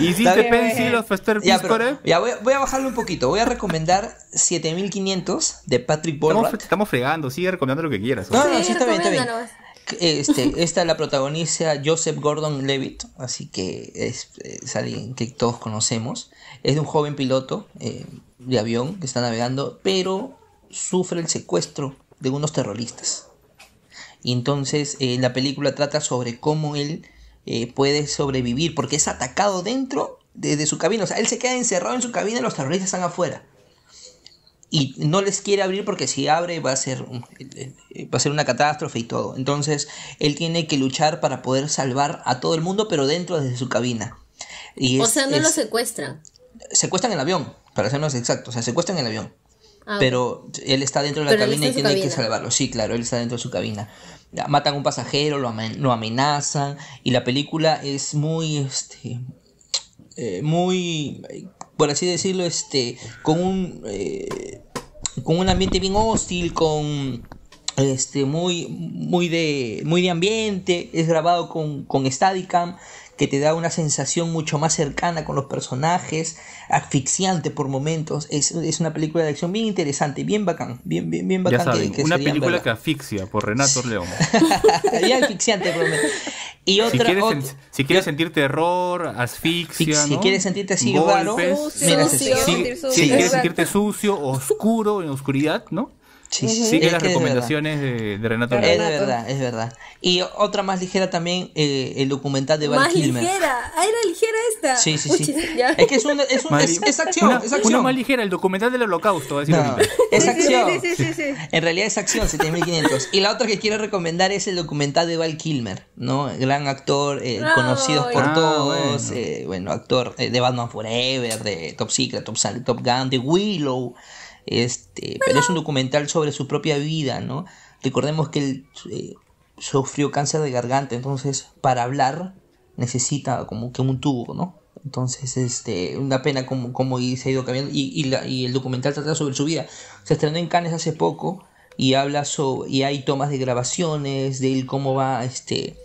¿Hiciste Pencil of Star Piscore? voy, a bajarlo un poquito. Voy a recomendar 7500 de Patrick Estamos, fregando, sigue recomendando lo que quieras. No, no, sí, está bien, Este, esta la protagonista Joseph Gordon Levitt, así que es alguien que todos conocemos. Es de un joven piloto eh, de avión que está navegando, pero sufre el secuestro de unos terroristas. Y entonces eh, la película trata sobre cómo él eh, puede sobrevivir, porque es atacado dentro de, su cabina. O sea, él se queda encerrado en su cabina y los terroristas están afuera. Y no les quiere abrir porque si abre va a ser, va a ser una catástrofe y todo. Entonces él tiene que luchar para poder salvar a todo el mundo, pero dentro de su cabina. Y o sea, no lo secuestran secuestran el avión, para ser más exacto, o sea, secuestran el avión. Ah, pero él está dentro de la cabina y tiene que salvarlo. Sí, claro, él está dentro de su cabina. Matan a un pasajero, lo, amenazan y la película es muy, este, eh, muy, por así decirlo, este, con un, eh, con un ambiente bien hostil, con este muy muy de muy de ambiente es grabado con con Steadicam que te da una sensación mucho más cercana con los personajes, asfixiante por momentos. Es, una película de acción bien interesante, bien bacán, bien, bien, bien bacán. una película que asfixia por Renato León. bien asfixiante por Y si quieres, si, sentir terror, asfixia. Si, quieres sentirte así si, quieres sentirte sucio, oscuro, en oscuridad, ¿no? Sí, sí, sí. las recomendaciones de, de, Renato. Es verdad, es verdad. Y otra más ligera también, eh, el documental de Val Kilmer. Más ligera, ah, era ligera esta. Sí, sí, sí. es que es, un, es, es, acción, es acción. Una más ligera, el documental del holocausto. es acción. en realidad es acción, 7500. Y la otra que quiero recomendar es el documental de Val Kilmer, ¿no? Gran actor, eh, conocido por ah, todos. Bueno. Eh, actor de Batman Forever, de Top Secret, Top, Top Gun, de Willow. Este, pero es un documental sobre su propia vida, ¿no? Recordemos que él eh, sufrió cáncer de garganta, entonces para hablar necesita como que un tubo, ¿no? Entonces, este, una pena como, como se ha ido cambiando. Y, el documental trata sobre su vida. Se estrenó en Cannes hace poco y habla sobre, y hay tomas de grabaciones de él cómo va, este,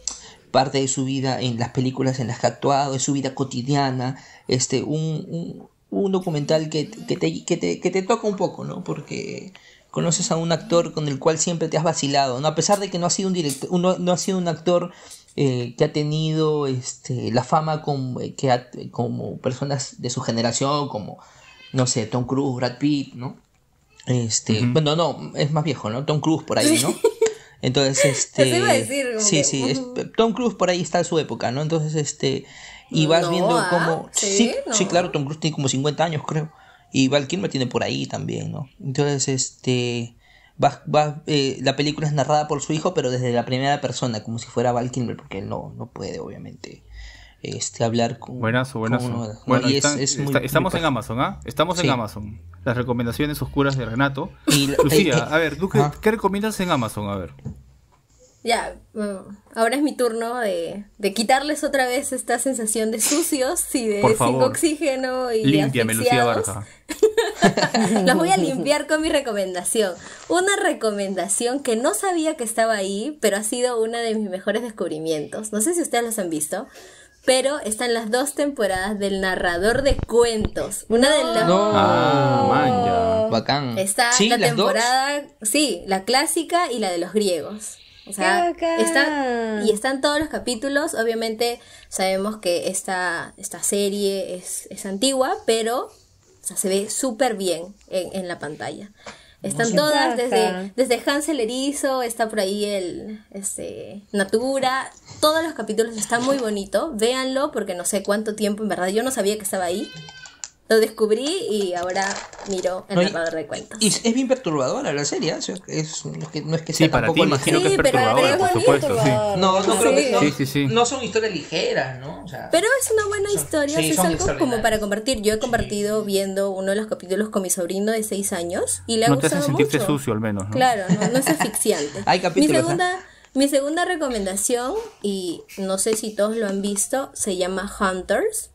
parte de su vida en las películas en las que ha actuado, de su vida cotidiana, este, un un documental que, que, te, toca un poco, ¿no? Porque conoces a un actor con el cual siempre te has vacilado, ¿no? A pesar de que no ha sido un director, no, ha sido un actor eh, que ha tenido este, la fama con, eh, que como personas de su generación, como, no sé, Tom Cruise, Brad Pitt, ¿no? Este, bueno, no, es más viejo, ¿no? Tom Cruise por ahí, ¿no? Entonces, este. sí, sí, Tom Cruise por ahí está en su época, ¿no? Entonces, este. Y vas viendo ¿ah? como... ¿sí? Sí, claro, Tom Cruise tiene como 50 años, creo. Y Val Kilmer tiene por ahí también, ¿no? Entonces, este... Eh, la película es narrada por su hijo, pero desde la primera persona, como si fuera Val Kilmer, porque él no, no puede, obviamente, este, hablar con. Buenazo, buenazo. bueno, estamos en Amazon, ¿ah? Estamos en Amazon. Las recomendaciones oscuras de Renato. Lucía, eh, eh, a ver, qué recomiendas en Amazon? A ver. Ya, ahora es mi turno de, quitarles otra vez esta sensación de sucios y de sin oxígeno y Límpiame, Lucía Barja. Los voy a limpiar con mi recomendación. Una recomendación que no sabía que estaba ahí, pero ha sido uno de mis mejores descubrimientos. No sé si ustedes los han visto pero están las dos temporadas del narrador de cuentos. Una de las no. Ah, bacán. Está la temporada, sí, la clásica y la de los griegos y están todos los capítulos. Obviamente sabemos que esta, esta serie es, es antigua, pero se ve súper bien en, la pantalla. Están todas, desde, desde Hansel Erizo, está por ahí el este, Natura, todos los capítulos están muy bonitos véanlo porque no sé cuánto tiempo, en verdad yo no sabía que estaba ahí, lo descubrí y ahora miro el no, de cuentos. Y es bien perturbadora la serie, no, ¿eh? es que, no es que sea sí, para imagino que es perturbadora, Sí. No, no creo que no, no son historias ligeras, ¿no? O sea, pero es una buena historia, es algo como para compartir. Yo he compartido viendo uno de los capítulos con mi sobrino de 6 años y le ha no gustado te hace sentirte sucio al menos, ¿no? Claro, no, es asfixiante. Hay capítulos, mi segunda... ¿eh? Mi segunda recomendación, y no sé si todos lo han visto, se llama Hunters.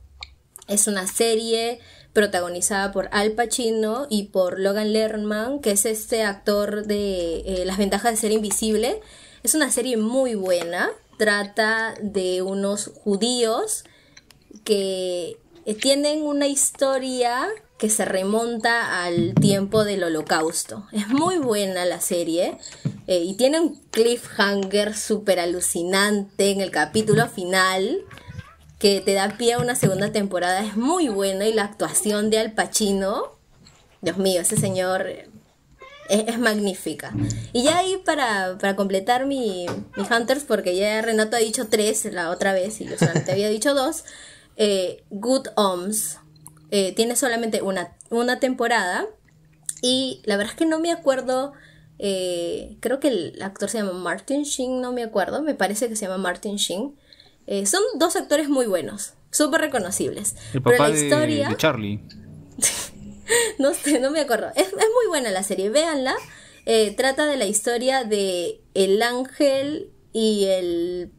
Es una serie protagonizada por Al Pacino y por Logan Lerman, que es este actor de eh, Las ventajas de ser invisible. Es una serie muy buena, trata de unos judíos que eh, tienen una historia que se remonta al tiempo del holocausto. Es muy buena la serie eh, y tiene un cliffhanger súper alucinante en el capítulo final que te da pie a una segunda temporada es muy buena y la actuación de Al Pacino, Dios mío, ese señor eh, es, magnífica. Y ya ahí para, completar mi, Hunters, porque ya Renato ha dicho tres la otra vez y yo solamente había dicho dos, eh, Good homes eh, tiene solamente una, una temporada y la verdad es que no me acuerdo... creo que el actor se llama Martin Sheen, no me acuerdo, me parece que se llama Martin Sheen. Eh, son dos actores muy buenos, súper reconocibles. El papá Pero la historia... de, Charlie. no sé, no me acuerdo. Es, muy buena la serie, véanla. Eh, trata de la historia de el ángel y el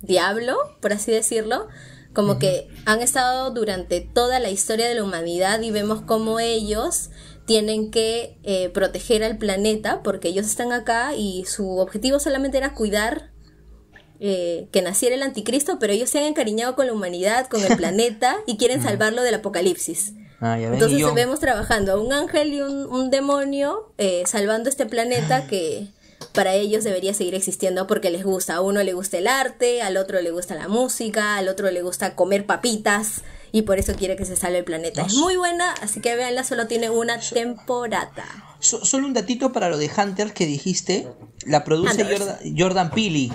diablo, por así decirlo. Como que han estado durante toda la historia de la humanidad y vemos cómo ellos tienen que eh, proteger al planeta porque ellos están acá y su objetivo solamente era cuidar eh, que naciera el anticristo, pero ellos se han encariñado con la humanidad, con el planeta y quieren mm. salvarlo del apocalipsis. Ah, Entonces vemos trabajando a un ángel y un, demonio eh, salvando este planeta ah. que para ellos debería seguir existiendo porque les gusta. A uno le gusta el arte, al otro le gusta la música, al otro le gusta comer papitas y por eso quiere que se salve el planeta. Es muy buena, así que véanla, solo tiene una temporada solo un datito para lo de Hunter que dijiste. La produce Jordan, Jordan Sí,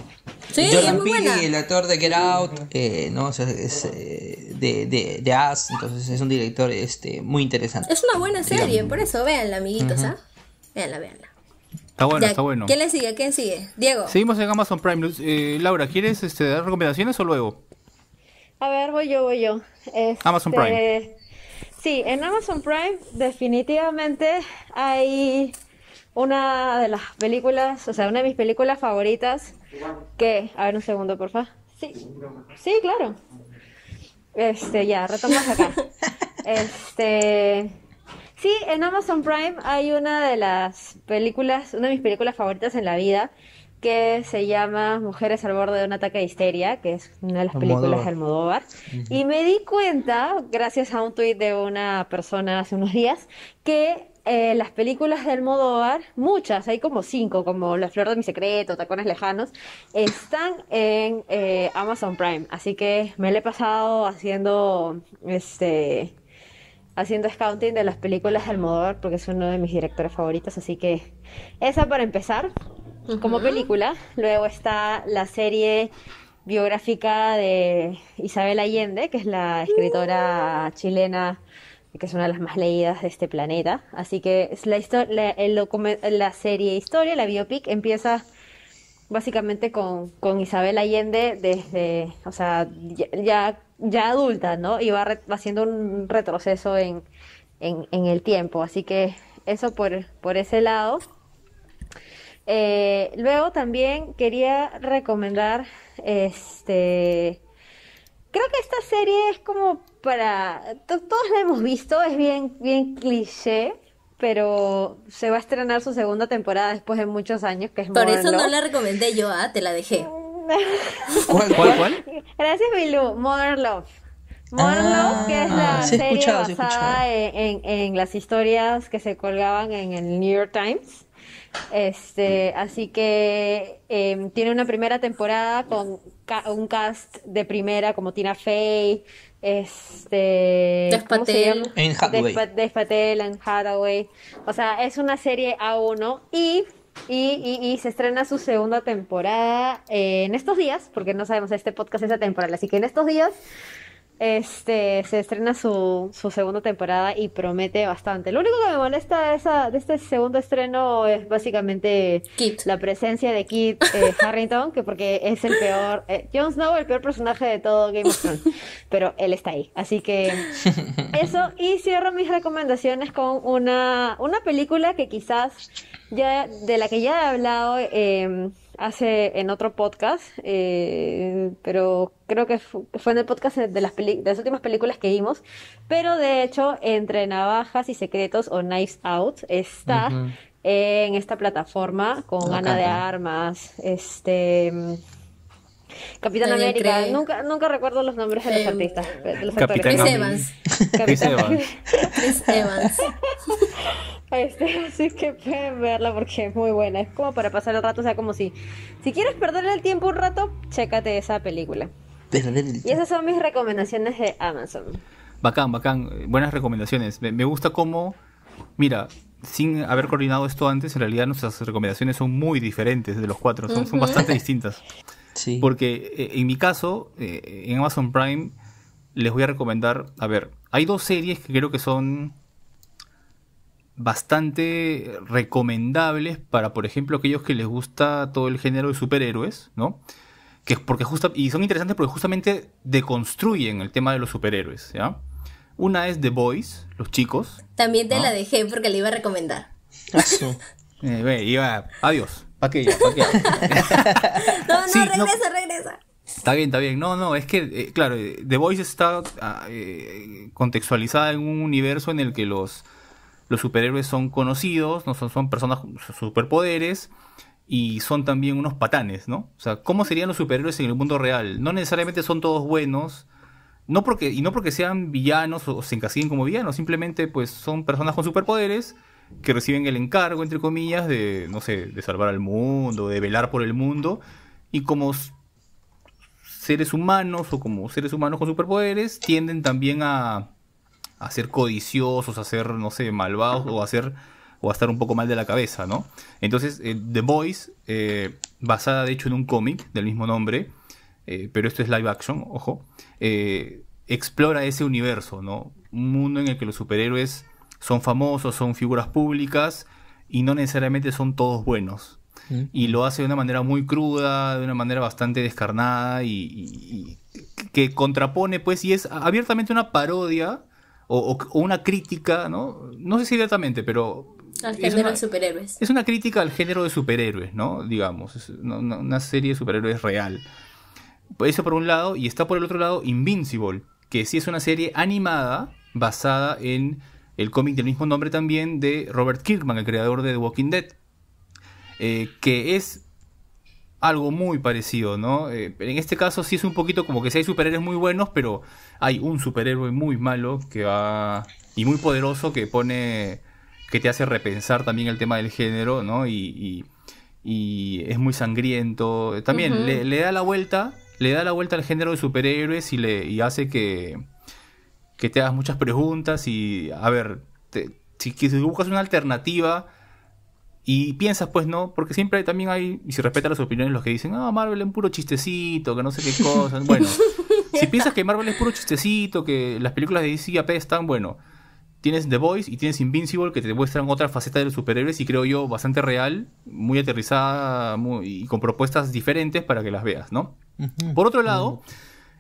es muy buena. el actor de Get Out, eh, ¿no? O es eh, de, de, de As, entonces es un director este, muy interesante. Es una buena serie, por eso véanla, amiguitos, ¿ah? Véanla, véanla. Está bueno, está bueno. ¿Quién le sigue? ¿Quién sigue? Diego. Seguimos en Amazon Prime. Eh, Laura, ¿quieres este, dar recomendaciones o luego? A ver, voy yo, voy yo. Amazon Prime. Este, Sí, en Amazon Prime definitivamente hay una de las películas, o sea, una de mis películas favoritas, que, a ver un segundo, porfa. Sí, sí, claro. Este, ya, retomamos acá. Este, sí, en Amazon Prime hay una de las películas, una de mis películas favoritas en la vida, que se llama Mujeres al borde de un ataque de histeria, que es una de las películas del de Almodóvar. Y me di cuenta, gracias a un tuit de una persona hace unos días, que eh, las películas de Almodóvar, muchas, hay como cinco, como La Flor de mi Secreto, Tacones Lejanos, están en eh, Amazon Prime. Así que me le he pasado haciendo este haciendo scouting de las películas de Almodóvar porque es uno de mis directores favoritos. Así que esa para empezar como película. Luego está la serie biográfica de Isabel Allende, que es la escritora chilena que es una de las más leídas de este planeta. Así que es la, historia, la serie Historia, la biopic, empieza básicamente con, Isabel Allende desde, o sea, ya, ya adulta, ¿no? Y va, haciendo un retroceso en, el tiempo. Así que eso por ese lado. Eh, luego también quería recomendar, este, creo que esta serie es como para, todos la hemos visto, es bien, bien cliché, pero se va a estrenar su segunda temporada después de muchos años, que es Por eso no la recomendé yo, ah, te la dejé. ¿Cuál, cuál, Gracias, Milu, Modern Love. Modern Love, ah, que es la serie basada en las historias que se colgaban en el New York Times. Este, así que em, tiene una primera temporada con un cast de primera como Tina Fey, este, Despatel, O sea, es una serie A1 y y, se estrena su segunda temporada eh, en estos días, porque no sabemos, este podcast es temporada. así que en estos días este, se estrena su, segunda temporada y promete bastante. Lo único que me molesta de, esa, de este segundo estreno es básicamente la presencia de Kit eh, Harrington, que porque es el peor, eh, Jon Snow, el peor personaje de todo Game of Thrones, pero él está ahí. Así que eso, y cierro mis recomendaciones con una, una película que quizás ya de la que ya he hablado em, hace en otro podcast, eh, pero creo que fue en el podcast de las, las últimas películas que vimos. Pero de hecho, entre Navajas y Secretos o Knives Out está en esta plataforma con ah, Ana de Armas, este. Capitán América, nunca, nunca recuerdo los nombres de los em, artistas. Chris Evans. Evans. Chris Evans. Este, así que pueden verla porque es muy buena. Es como para pasar el rato, o sea, como si si quieres perderle el tiempo un rato, chécate esa película. Y esas son mis recomendaciones de Amazon. Bacán, bacán, buenas recomendaciones. Me, gusta cómo, mira, sin haber coordinado esto antes, en realidad nuestras recomendaciones son muy diferentes de los cuatro, son, bastante distintas. Sí. Porque eh, en mi caso, eh, en Amazon Prime, les voy a recomendar, a ver, hay dos series que creo que son bastante recomendables para, por ejemplo, aquellos que les gusta todo el género de superhéroes, ¿no? Que porque justa, y son interesantes porque justamente deconstruyen el tema de los superhéroes, ¿ya? Una es The Boys, los chicos. También te la dejé porque le iba a recomendar. Eh, adiós. qué? ¿Pa qué? no, no, regresa, regresa. Está bien, está bien. No, no, es que, eh, claro, eh, The Boys está ah, contextualizada en un universo en el que los los superhéroes son conocidos, no son, son personas con superpoderes y son también unos patanes, ¿no? O sea, ¿cómo serían los superhéroes en el mundo real? No necesariamente son todos buenos, no porque, y no porque sean villanos o, se encasillen como villanos, simplemente pues son personas con superpoderes que reciben el encargo, entre comillas, de, no sé, de salvar al mundo, de velar por el mundo, y como seres humanos o como seres humanos con superpoderes tienden también a, a ser codiciosos, a ser, no sé, malvados o a o estar un poco mal de la cabeza, ¿no? Entonces, eh, The Boys, eh, basada de hecho en un cómic del mismo nombre, eh, pero esto es live action, ojo, explora ese universo, ¿no? Un mundo en el que los superhéroes son famosos, son figuras públicas y no necesariamente son todos buenos. Mm. Y lo hace de una manera muy cruda, de una manera bastante descarnada y, y que contrapone, pues, y es abiertamente una parodia o, una crítica, ¿no? No sé si directamente, pero al género de superhéroes. Es una crítica al género de superhéroes, ¿no? Digamos, una, serie de superhéroes real. Eso por un lado, y está por el otro lado Invincible, que sí es una serie animada basada en el cómic del mismo nombre también de Robert Kirkman, el creador de The Walking Dead, eh, que es algo muy parecido, ¿no? Eh, en este caso sí es un poquito como que si hay superhéroes muy buenos, pero hay un superhéroe muy malo que va y muy poderoso que pone que te hace repensar también el tema del género, ¿no? Y, es muy sangriento. También le, da la vuelta, le da la vuelta al género de superhéroes y le hace que que te hagas muchas preguntas y a ver, si buscas una alternativa y piensas, pues, ¿no? Porque siempre también hay, y se respeta las opiniones, los que dicen, ah, Marvel es un puro chistecito, que no sé qué cosas. Bueno, si piensas que Marvel es puro chistecito, que las películas de DC están bueno, tienes The Voice y tienes Invincible, que te muestran otra faceta de los superhéroes y creo yo bastante real, muy aterrizada y con propuestas diferentes para que las veas, ¿no? Por otro lado,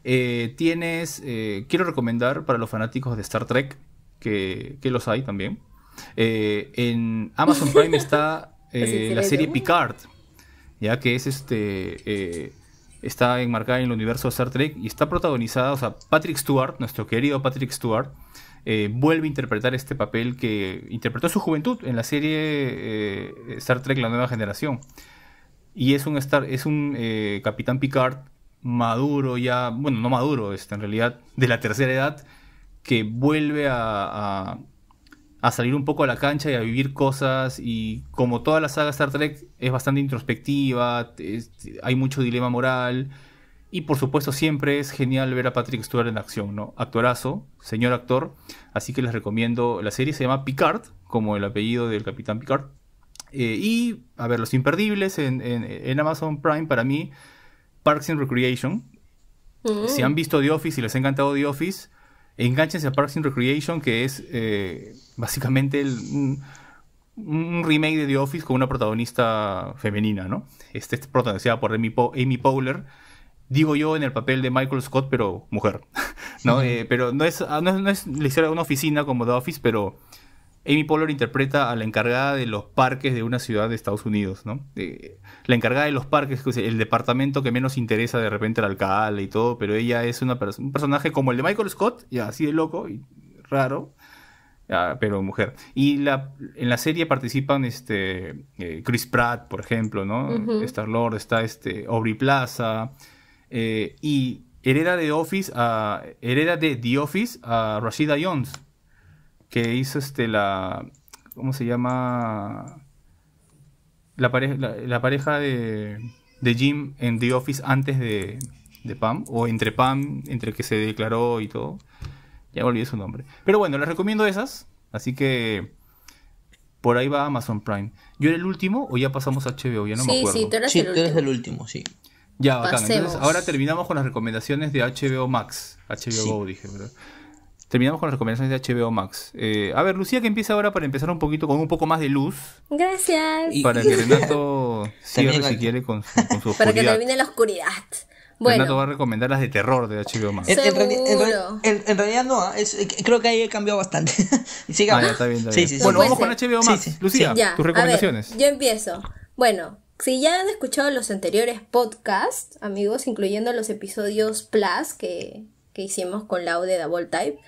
eh, tienes, eh, quiero recomendar para los fanáticos de Star Trek, que, que los hay también. Eh, en Amazon Prime está eh, la serie Picard, ya que es este. Eh, está enmarcada en el universo de Star Trek y está protagonizada, o sea, Patrick Stewart, nuestro querido Patrick Stewart, vuelve a interpretar este papel que interpretó su juventud en la serie Star Trek La Nueva Generación. Y es un, Star, es un Capitán Picard maduro ya, bueno, no maduro, este, en realidad de la tercera edad, que vuelve a, a salir un poco a la cancha y a vivir cosas. Y como toda la saga Star Trek es bastante introspectiva, hay mucho dilema moral. Y por supuesto siempre es genial ver a Patrick Stewart en acción, ¿no? Actorazo, señor actor. Así que les recomiendo. La serie se llama Picard, como el apellido del Capitán Picard. Eh, y, a ver, Los Imperdibles en, Amazon Prime para mí. Parks and Recreation. Mm. Si han visto The Office y les ha encantado The Office, Enganchense a Parks and Recreation, que es eh, básicamente un, remake de The Office con una protagonista femenina, ¿no? Este es este protagonizada por Amy, digo yo, en el papel de Michael Scott, pero mujer. ¿no? Eh, pero ah, no es, no es, no es una oficina como The Office, pero Amy Poehler interpreta a la encargada de los parques de una ciudad de Estados Unidos, ¿no? la encargada de los parques, el departamento que menos interesa de repente al alcalde y todo, pero ella es una un personaje como el de Michael Scott, así de loco y raro, ah, pero mujer. Y la, en la serie participan este, eh, Chris Pratt, por ejemplo, ¿no? Star-Lord, está este, Aubrey Plaza, eh, y hereda de Office a, hereda de The Office a Rashida Jones que hizo este la. ¿Cómo se llama? La, pareja, la, pareja de, Jim en The Office antes de, de, Pam, o entre Pam, entre que se declaró y todo. Ya olvidé su nombre. Pero bueno, les recomiendo esas. Así que por ahí va Amazon Prime. ¿Yo era el último o ya pasamos a HBO? Ya no me acuerdo. Sí, tú eres, sí, el, tú último. el último, sí. Ya, bacán. Entonces, ahora terminamos con las recomendaciones de HBO Max. HBO Go, dije, ¿verdad? terminamos con las recomendaciones de HBO Max. Eh, a ver, Lucía, que empieza ahora para empezar un poquito con un poco más de luz. Gracias. Para que Renato cierre si quiere con su, con su Para que termine la oscuridad. Bueno. Renato va a recomendar las de terror de HBO Max. En, en, realidad, no, ¿ah? eh, creo que ahí he cambiado bastante. Sigamos. Ah, está Sí, sí, bueno, vamos con HBO Max. Lucía, tus recomendaciones. yo empiezo. Bueno, si ya han escuchado los anteriores podcasts, amigos, incluyendo los episodios Plus que que hicimos con la de Double Type.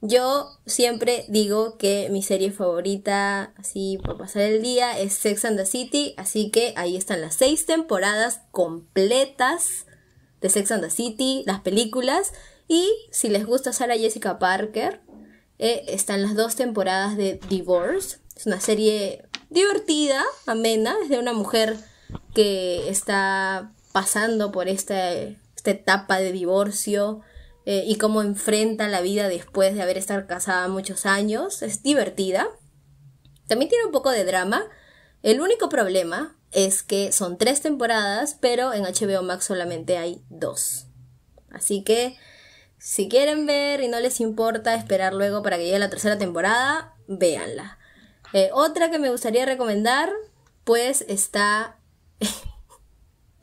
Yo siempre digo que mi serie favorita, así por pasar el día, es Sex and the City, así que ahí están las seis temporadas completas de Sex and the City, las películas, y si les gusta Sara Jessica Parker, eh, están las dos temporadas de Divorce, es una serie divertida, amena, es de una mujer que está pasando por esta, esta etapa de divorcio, eh, y cómo enfrenta la vida después de haber estado casada muchos años. Es divertida. También tiene un poco de drama. El único problema es que son tres temporadas, pero en HBO Max solamente hay dos. Así que si quieren ver y no les importa esperar luego para que llegue la tercera temporada, véanla. Eh, otra que me gustaría recomendar, pues está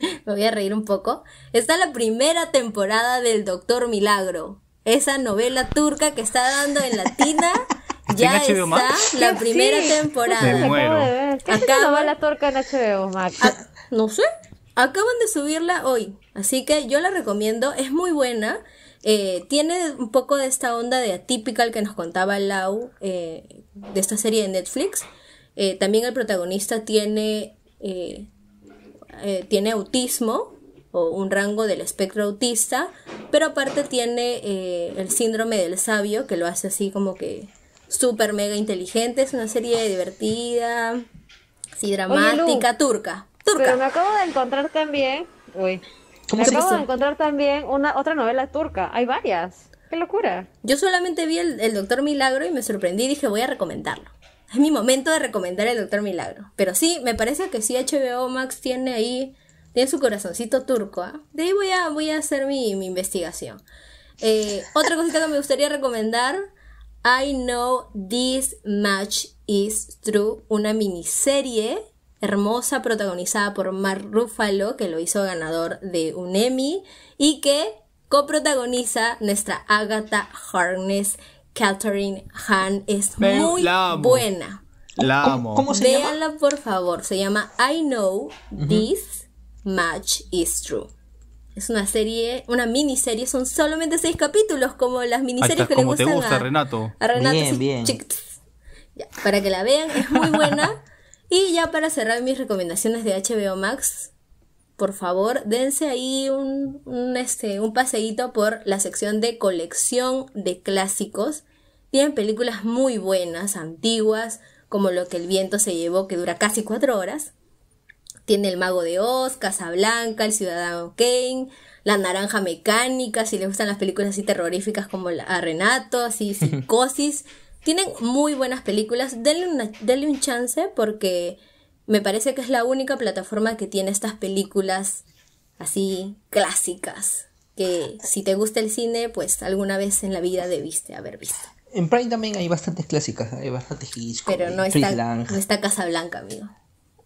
me voy a reír un poco, está la primera temporada del Doctor Milagro. Esa novela turca que está dando en Latina. ya está la primera temporada. ¿Qué turca en HBO Max? Ah, no sé. Acaban de subirla hoy. Así que yo la recomiendo. Es muy buena. Eh, tiene un poco de esta onda de atípica que nos contaba Lau eh, de esta serie de Netflix. Eh, también el protagonista tiene eh, tiene autismo o un rango del espectro autista, pero aparte tiene eh, el síndrome del sabio, que lo hace así como que súper mega inteligente, es una serie divertida, así dramática, turca, turca. Pero me acabo de encontrar también, uy, me acabo de encontrar también una otra novela turca, hay varias, qué locura. Yo solamente vi el, el Doctor Milagro y me sorprendí y dije voy a recomendarlo es mi momento de recomendar el Doctor Milagro. Pero sí, me parece que sí HBO Max tiene ahí, tiene su corazoncito turco. ¿ah? De ahí voy a, voy a hacer mi, investigación. Eh, otra cosita que me gustaría recomendar, I Know This Match Is True, una miniserie hermosa protagonizada por Mark Ruffalo, que lo hizo ganador de un Emmy, y que coprotagoniza nuestra Agatha Harkness, Catherine Hahn es muy buena. La amo. ¿Cómo, se Véanla, por favor. Se llama I Know This Match Is True. Es una serie, una miniserie, son solamente seis capítulos, como las miniseries que le gustan a, Renato. A Renato. Bien, bien. para que la vean, es muy buena. y ya para cerrar mis recomendaciones de HBO Max, por favor, dense ahí un, este, un paseíto por la sección de colección de clásicos. Tienen películas muy buenas, antiguas, como Lo que el viento se llevó, que dura casi cuatro horas. Tiene El Mago de Oz, Casablanca, El Ciudadano Kane, La Naranja Mecánica, si les gustan las películas así terroríficas como la, a Renato, así Psicosis. Tienen muy buenas películas, denle un chance porque me parece que es la única plataforma que tiene estas películas así clásicas que si te gusta el cine, pues alguna vez en la vida debiste haber visto. En Prime también hay bastantes clásicas, hay bastantes Hitchcock, Pero no eh, está, no está Blanca, amigo.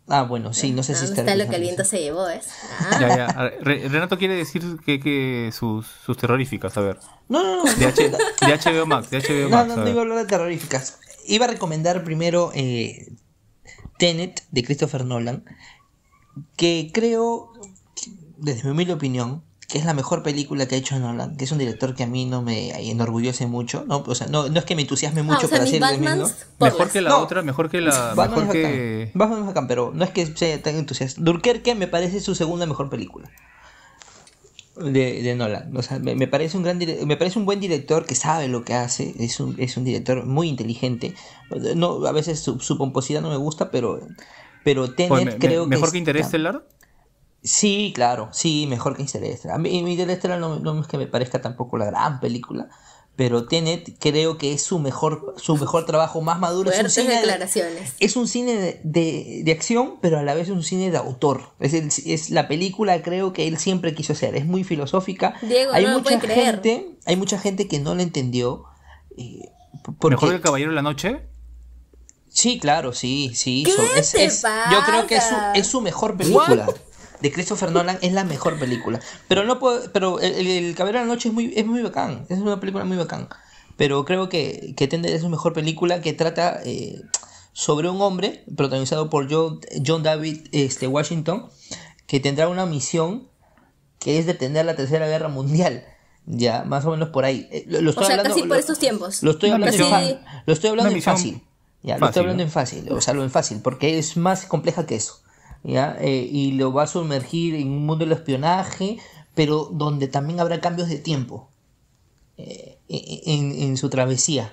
Ah, bueno, sí, no sé si está. está lo que el viento se llevó, ¿es? Ya, ah. Renato quiere decir que, que sus, sus, terroríficas, a ver. No, no, no. De, HBO Max, de HBO Max. No, no, no iba a hablar de terroríficas. Iba a recomendar primero eh, Tenet de Christopher Nolan, que creo, desde mi humilde opinión, que es la mejor película que ha hecho Nolan, que es un director que a mí no me enorgullece mucho, no, o sea, no, es que me entusiasme ah, mucho para hacer el Mejor que la otra, mejor que la Batman mejor Batman pero no es que sea tan entusiasta. que me parece su segunda mejor película. De, de Nolan, o sea, me, parece un gran me parece un buen director que sabe lo que hace, es un, es un director muy inteligente. No, a veces su, pomposidad no me gusta, pero pero Tenet creo que mejor que, interés Interestelar. Sí, claro, sí, mejor que Interestral A mí no, es que me parezca tampoco la gran película, pero Tenet creo que es su mejor, su mejor trabajo más maduro. es un cine declaraciones. De, es un cine de, acción, pero a la vez es un cine de autor. Es, es la película creo que él siempre quiso hacer. Es muy filosófica. Diego, hay mucha gente, hay mucha gente que no la entendió. Eh, ¿Mejor que el Caballero de la Noche? Sí, claro, sí, sí. ¿Qué Yo creo que es su, es su mejor película de Christopher Nolan es la mejor película. Pero no puedo, pero el, Cabello Caballero de la Noche es muy, muy bacán. Es una película muy bacán. Pero creo que, que es su mejor película que trata eh, sobre un hombre protagonizado por John, David este, Washington que tendrá una misión que es detener la Tercera Guerra Mundial. Ya, más o menos por ahí. Eh, lo, estoy o sea, hablando, casi por estos tiempos. Lo estoy hablando, en, fácil. lo estoy hablando en fácil, o sea, lo en fácil, porque es más compleja que eso. Eh, y lo va a sumergir en un mundo del espionaje, pero donde también habrá cambios de tiempo eh, e, e, en, su travesía.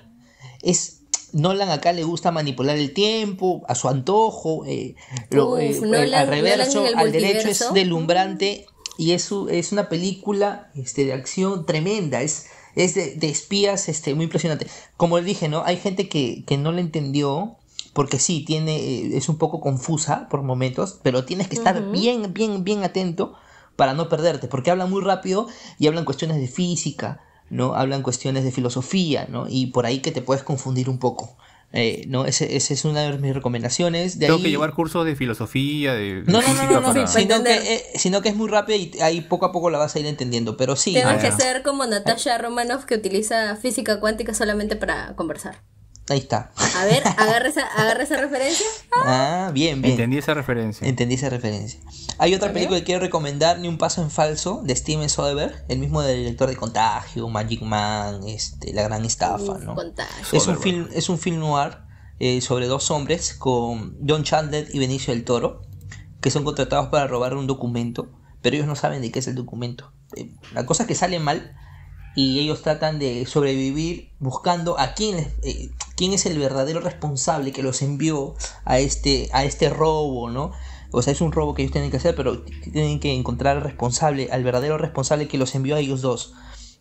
Es, Nolan acá le gusta manipular el tiempo a su antojo, eh, al reverso, al derecho es delumbrante mm. y es, es una película este, de acción tremenda, es, es de, espías este, muy impresionante. Como dije, ¿no? hay gente que, que no la entendió, porque sí, tiene, eh, es un poco confusa por momentos, pero tienes que estar bien, bien, bien atento para no perderte, porque hablan muy rápido y hablan cuestiones de física, ¿no? Hablan cuestiones de filosofía, ¿no? Y por ahí que te puedes confundir un poco. Eh, no, esa es una de mis recomendaciones. De Tengo que llevar cursos de filosofía, de, no, no, no, no, eh, sino, que, es muy rápido y ahí poco a poco la vas a ir entendiendo, pero sí. Tienes ah, que ser como Natasha Romanoff que utiliza física cuántica solamente para conversar. Ahí está. A ver, agarra esa, agarra esa referencia. Ah, bien, bien. Entendí esa referencia. Entendí esa referencia. Hay otra película que quiero recomendar, Ni un paso en falso, de Steven Soderbergh, el mismo del director de Contagio, Magic Man, este, La Gran Estafa, ¿no? Contagio. Es un film, es un film noir eh, sobre dos hombres con John Chandler y Benicio del Toro, que son contratados para robar un documento, pero ellos no saben de qué es el documento. Eh, la cosa es que sale mal y ellos tratan de sobrevivir buscando a quién, eh, quién es el verdadero responsable que los envió a este, a este robo, ¿no? O sea, es un robo que ellos tienen que hacer, pero tienen que encontrar al responsable, al verdadero responsable que los envió a ellos dos.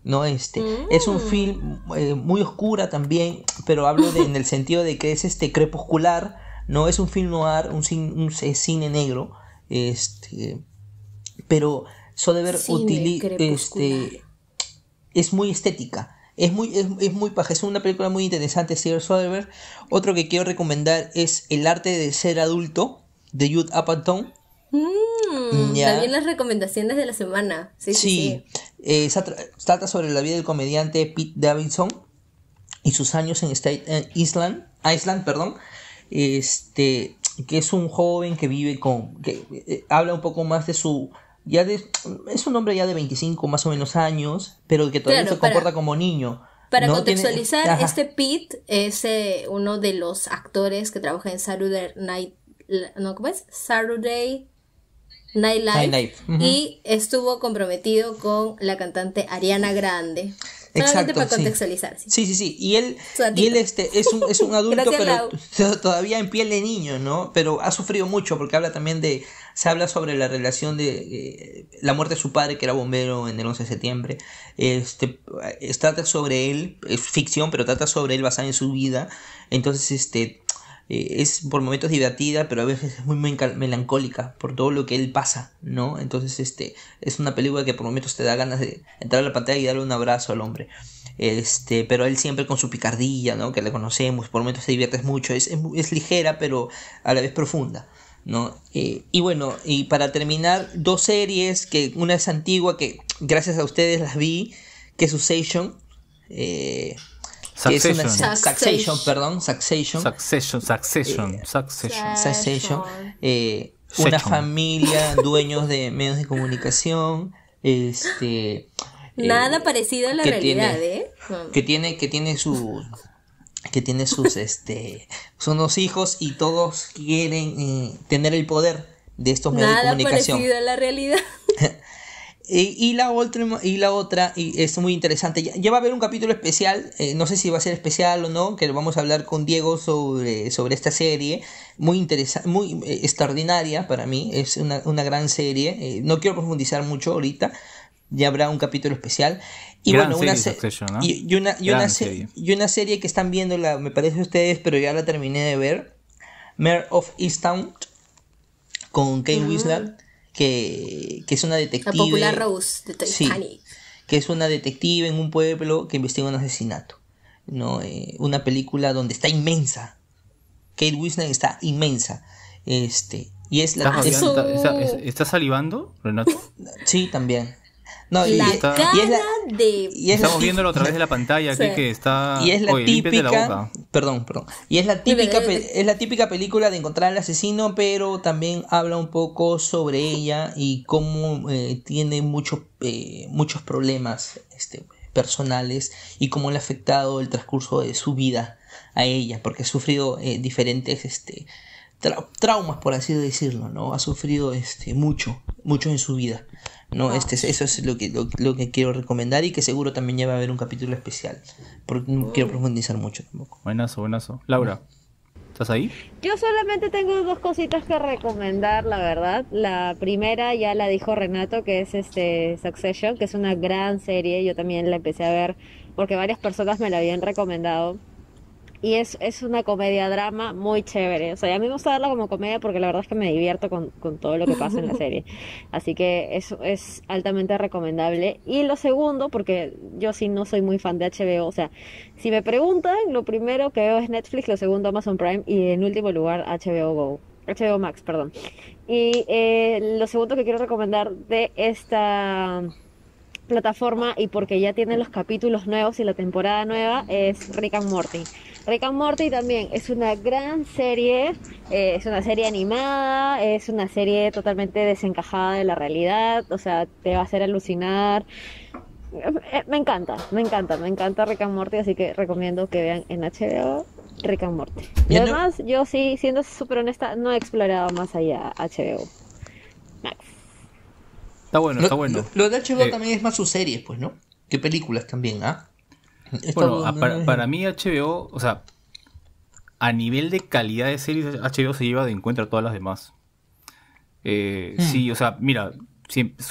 ¿no? Este, Es un mm. film eh, muy oscura también, pero hablo en el sentido de que es este crepuscular, no es un film noir, un, un, cine negro, este, pero eso ver este, es muy estética. Es muy, muy paja, es una película muy interesante, Steven Soderbergh. Otro que quiero recomendar es El arte de ser adulto, de Youth Apatow. Mm, También las recomendaciones de la semana. Sí, sí. Eh, trata sobre la vida del comediante Pete Davidson y sus años en State, Island, perdón, este, que es un joven que vive con, que eh, habla un poco más de su ya es un hombre ya de 25 más o menos años, pero que todavía se comporta como niño. Para contextualizar, este Pete es eh, uno de los actores que trabaja en Saturday Night, ¿no? ¿Cómo es? Saturday Night Live. Y estuvo comprometido con la cantante Ariana Grande. Exacto, para sí. contextualizar. Sí. sí, sí, Y él, este, es, un, es un adulto, pero todavía en piel de niño, ¿no? Pero ha sufrido mucho porque habla también de. Se habla sobre la relación de eh, la muerte de su padre, que era bombero en el 11 de septiembre. Este, eh, trata sobre él, es ficción, pero trata sobre él basada en su vida. Entonces, este, eh, es por momentos divertida, pero a veces es muy melancólica por todo lo que él pasa, ¿no? Entonces, este, es una película que por momentos te da ganas de entrar a la pantalla y darle un abrazo al hombre. Este, pero él siempre con su picardía, ¿no? Que le conocemos, por momentos te diviertes mucho, es, ligera, pero a la vez profunda. ¿no? Eh, y bueno, y para terminar, dos series, que una es antigua, que gracias a ustedes las vi, que es Usation. Succession. Es una, Succession, perdón, Succession. Succession, Succession, eh, Succession. Succession. Eh, una familia, dueños de medios de comunicación, este... Eh, Nada parecido a la realidad, ¿eh? Que tiene, que tiene su que tiene sus este son dos hijos y todos quieren eh, tener el poder de estos medios de comunicación. Nada parecido a la realidad. Eh, y, la otra, y la otra, y es muy interesante, ya, va a haber un capítulo especial, eh, no sé si va a ser especial o no, que vamos a hablar con Diego sobre, sobre esta serie, muy interesante, muy eh, extraordinaria para mí, es una, una gran serie, no quiero profundizar mucho ahorita, ya habrá un capítulo especial. Y bueno, una, serie, y, una, serie. que están viendo, la, me parece a ustedes, pero ya la terminé de ver, Mare of Easttown, con Kane uh que, que es una detective. La popular Rose Sí, que es una detective en un pueblo que investiga un asesinato. ¿no? Eh, una película donde está inmensa. Kate Winslet está inmensa. Este, y es la salivando, Renato? Sí, también de... Estamos viéndolo a través de la pantalla, que, está... Y es la típica... Perdón, perdón. Y es la, típica, es la típica película de encontrar al asesino, pero también habla un poco sobre ella y cómo eh, tiene muchos eh, muchos problemas este, personales y cómo le ha afectado el transcurso de su vida a ella, porque ha sufrido eh, diferentes... Este, traumas, por así decirlo, ¿no? Ha sufrido este, mucho, mucho en su vida. ¿no? Ah. Este, eso es lo que, lo, que quiero recomendar y que seguro también ya va a haber un capítulo especial, porque quiero oh. profundizar mucho tampoco. Buenazo, buenazo. Laura. ¿Estás ahí? Yo solamente tengo dos cositas que recomendar, la verdad. La primera ya la dijo Renato, que es este Succession, que es una gran serie. Yo también la empecé a ver porque varias personas me la habían recomendado y es, es una comedia-drama muy chévere. O sea, a mí me gusta verla como comedia porque la verdad es que me divierto con, todo lo que pasa en la serie. Así que eso es altamente recomendable. Y lo segundo, porque yo sí no soy muy fan de HBO, o sea, si me preguntan, lo primero que veo es Netflix, lo segundo Amazon Prime y en último lugar HBO Go. HBO Max, perdón. Y eh, lo segundo que quiero recomendar de esta plataforma y porque ya tienen los capítulos nuevos y la temporada nueva es Rick and Morty. Rick and también es una gran serie, eh, es una serie animada, es una serie totalmente desencajada de la realidad, o sea, te va a hacer alucinar. Eh, eh, me encanta, me encanta, me encanta Rick and así que recomiendo que vean en HBO Rick and Y además, yo sí, siendo súper honesta, no he explorado más allá HBO Max. Está bueno, está bueno. Lo, de HBO también es más sus series, pues, ¿no? Que películas también, ¿ah? Bueno, para, mí HBO, o sea, a nivel de calidad de series, HBO se lleva de encuentro a todas las demás. Eh, hmm. Sí, o sea, mira,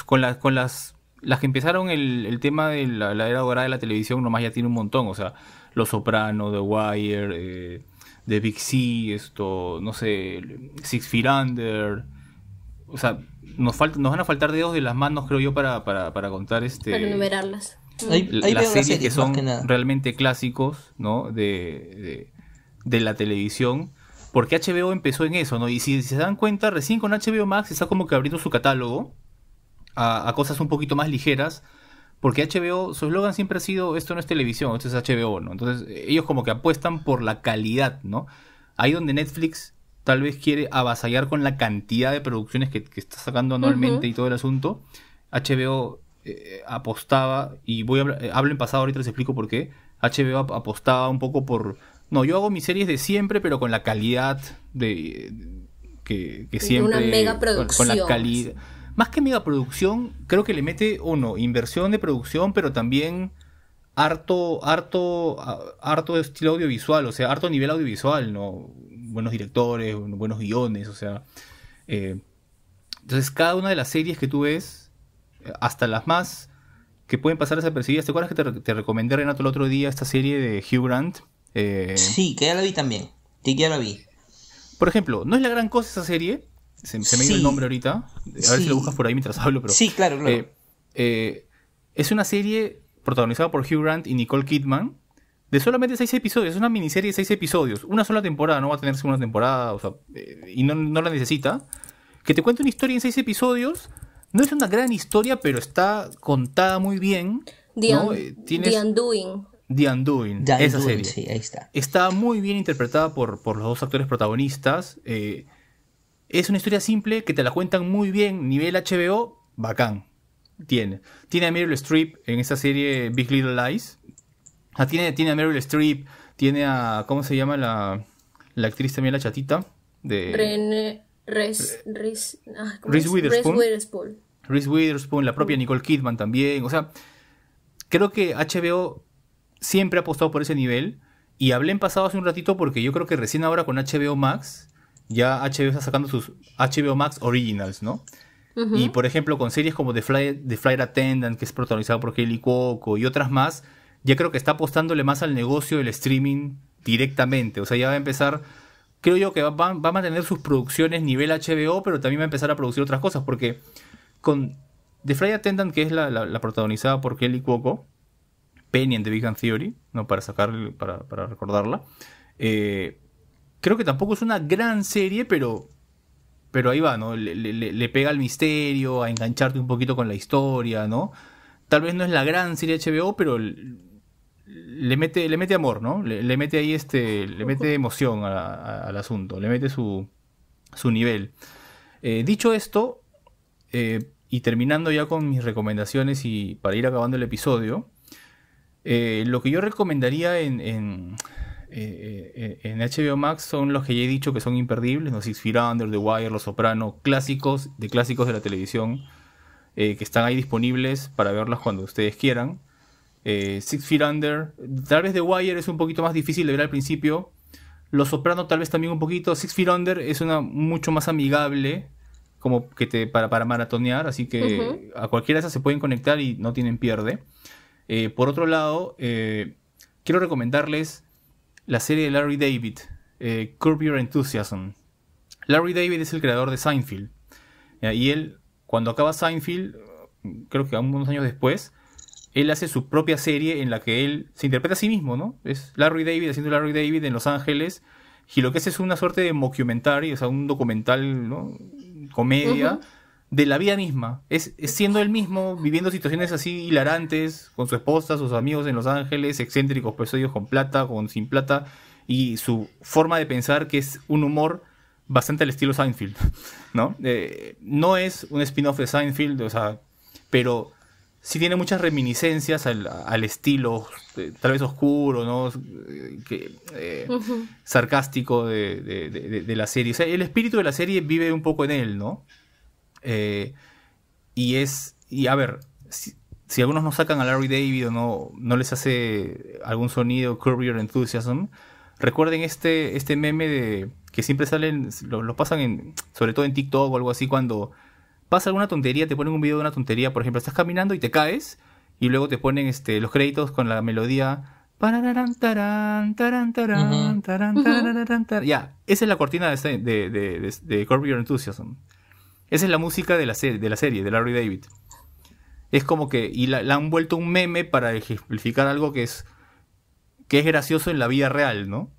con, las con las, las que empezaron el, el tema de la, era dorada de la televisión, nomás ya tiene un montón, o sea, Los Sopranos, The Wire, eh, The Big C, esto, no sé, Six Feet Under, o sea, nos, falta, nos van a faltar dedos de las manos, creo yo, para, para contar este... Para enumerarlas hay series que son realmente clásicos, ¿no? De, la televisión. Porque HBO empezó en eso, ¿no? Y si, se dan cuenta, recién con HBO Max está como que abriendo su catálogo a, cosas un poquito más ligeras. Porque HBO, su eslogan siempre ha sido, esto no es televisión, esto es HBO, ¿no? Entonces, ellos como que apuestan por la calidad, ¿no? Ahí donde Netflix tal vez quiere avasallar con la cantidad de producciones que, está sacando anualmente y todo el asunto, HBO eh, apostaba, y voy a, eh, hablo en pasado, ahorita les explico por qué, HBO apostaba un poco por, no, yo hago mis series de siempre, pero con la calidad de, que, siempre... Una mega producción. Con, la calidad. Más que mega producción, creo que le mete, uno, inversión de producción, pero también harto, harto, harto estilo audiovisual, o sea, harto nivel audiovisual, ¿no? Buenos directores, buenos guiones, o sea... Eh, entonces, cada una de las series que tú ves hasta las más que pueden pasar desapercibidas. ¿Te acuerdas que te, recomendé, Renato, el otro día esta serie de Hugh Grant? Eh, sí, que ya la vi también. que ya la vi. Por ejemplo, no es la gran cosa esa serie. Se, me dio el nombre ahorita. A ver si lo buscas por ahí mientras hablo. Pero, sí, claro, claro. Eh, eh, es una serie protagonizada por Hugh Grant y Nicole Kidman de solamente seis episodios. Es una miniserie de seis episodios. Una sola temporada, no va a tener una temporada, y no, no la necesita. Que te cuente una historia en seis episodios no es una gran historia, pero está contada muy bien. Eh, The, Undoing. The Undoing, esa serie. Sí, ahí está. Está muy bien interpretada por, por los dos actores protagonistas. Eh, es una historia simple que te la cuentan muy bien. Nivel HBO, bacán. Tiene. Tiene a Meryl Streep en esa serie Big Little Lies. Ah, tiene, a Meryl Streep. Tiene a. ¿Cómo se llama la, la actriz también, la chatita? De... Ah, Reese Witherspoon. Witherspoon. Witherspoon, la propia mm. Nicole Kidman también. O sea, creo que HBO siempre ha apostado por ese nivel. Y hablé en pasado hace un ratito porque yo creo que recién ahora con HBO Max, ya HBO está sacando sus HBO Max Originals, ¿no? Y por ejemplo, con series como The, Fly, The Flight Attendant, que es protagonizado por Kelly Coco y otras más, ya creo que está apostándole más al negocio del streaming directamente. O sea, ya va a empezar creo yo que va, a mantener sus producciones nivel HBO, pero también va a empezar a producir otras cosas, porque con The Fry Attendant, que es la, protagonizada por Kelly Cuoco, Penny en The Big Bang Theory, ¿no? para, sacar, para, recordarla, eh, creo que tampoco es una gran serie, pero, pero ahí va, ¿no? Le, pega al misterio, a engancharte un poquito con la historia, ¿no? Tal vez no es la gran serie HBO, pero... El, le mete, le mete amor, ¿no? Le, mete ahí este, le mete emoción al asunto, le mete su, su nivel. Eh, dicho esto, eh, y terminando ya con mis recomendaciones y para ir acabando el episodio, eh, lo que yo recomendaría en, en, HBO Max son los que ya he dicho que son imperdibles, los Six Feet The Wire, Los Soprano, clásicos de clásicos de la televisión, que están ahí disponibles para verlos cuando ustedes quieran. Eh, Six Feet Under. Tal vez The Wire es un poquito más difícil de ver al principio. Los Soprano tal vez también un poquito. Six Feet Under es una mucho más amigable como que te para, para maratonear, así que a cualquiera de esas se pueden conectar y no tienen pierde. Eh, por otro lado, eh, quiero recomendarles la serie de Larry David, eh, Curb Your Enthusiasm. Larry David es el creador de Seinfeld. y él, cuando acaba Seinfeld, creo que unos años después, él hace su propia serie en la que él se interpreta a sí mismo, ¿no? Es Larry David haciendo Larry David en Los Ángeles. Y lo que hace es una suerte de mockumentary, o sea, un documental, ¿no? Comedia. De la vida misma. Es, siendo él mismo, viviendo situaciones así hilarantes, con su esposa, sus amigos en Los Ángeles, excéntricos, pues, ellos con plata, con sin plata, y su forma de pensar, que es un humor bastante al estilo Seinfeld, ¿no? Eh, no es un spin-off de Seinfeld, o sea, pero sí tiene muchas reminiscencias al, estilo, eh, tal vez oscuro, ¿no? Eh, que, eh, Sarcástico de, de, la serie. O sea, el espíritu de la serie vive un poco en él, ¿no? y es. Y a ver, si, algunos no sacan a Larry David o no, no les hace algún sonido, Curb Enthusiasm. Recuerden este, este meme de que siempre salen, lo, pasan en, sobre todo en TikTok o algo así, cuando pasa alguna tontería, te ponen un video de una tontería, por ejemplo, estás caminando y te caes, y luego te ponen este, los créditos con la melodía. Ya, esa es la cortina de, este, de, Your Enthusiasm. Esa es la música de la, serie, de la serie, Larry David. Es como que. Y la, han vuelto un meme para ejemplificar algo que es. que es gracioso en la vida real, ¿no?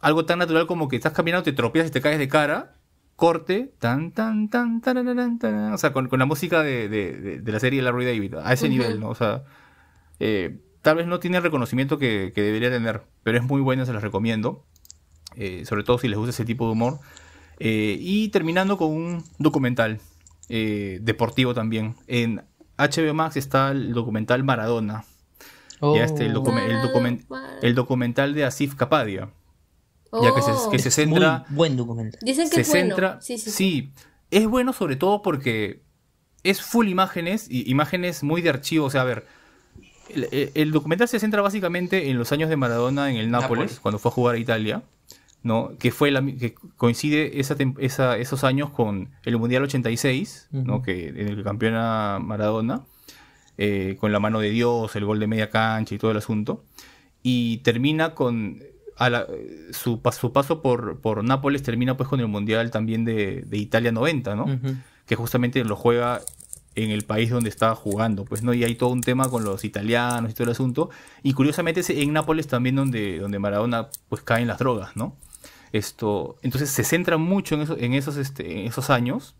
Algo tan natural como que estás caminando, te tropiezas y te caes de cara corte, tan, tan, tan, tan tan o sea, con, con la música de, de, serie de, la serie Larry David, a ese nivel, ¿no? O sea, eh, tal vez no tiene el reconocimiento que, que, debería tener, pero es muy buena, se las recomiendo, eh, sobre todo si les gusta ese tipo de humor. Eh, y terminando con un documental deportivo también. En HBO Max está el documental Maradona. este, el, el, el, documental de Asif Kapadia, ya que se, oh. centra. Muy buen documental Dicen que se es bueno. sí, es bueno sobre todo porque es full imágenes y imágenes muy de archivo. O sea, a ver, el, documental se centra básicamente en los años de Maradona en el Nápoles, cuando fue a jugar a Italia, ¿no? Que fue la, que coincide esos años con el Mundial 86, ¿no? Que en el que campeona Maradona. Eh, con la mano de Dios, el gol de media cancha y todo el asunto. Y termina con su, paso por, por, Nápoles termina pues con el Mundial también de, Italia 90, ¿no? Que justamente lo juega en el país donde estaba jugando, pues, ¿no? Y hay todo un tema con los italianos y todo el asunto. Y curiosamente en Nápoles también donde, donde Maradona pues cae en las drogas, ¿no? Esto, entonces se centra mucho en, en esos, este, esos años,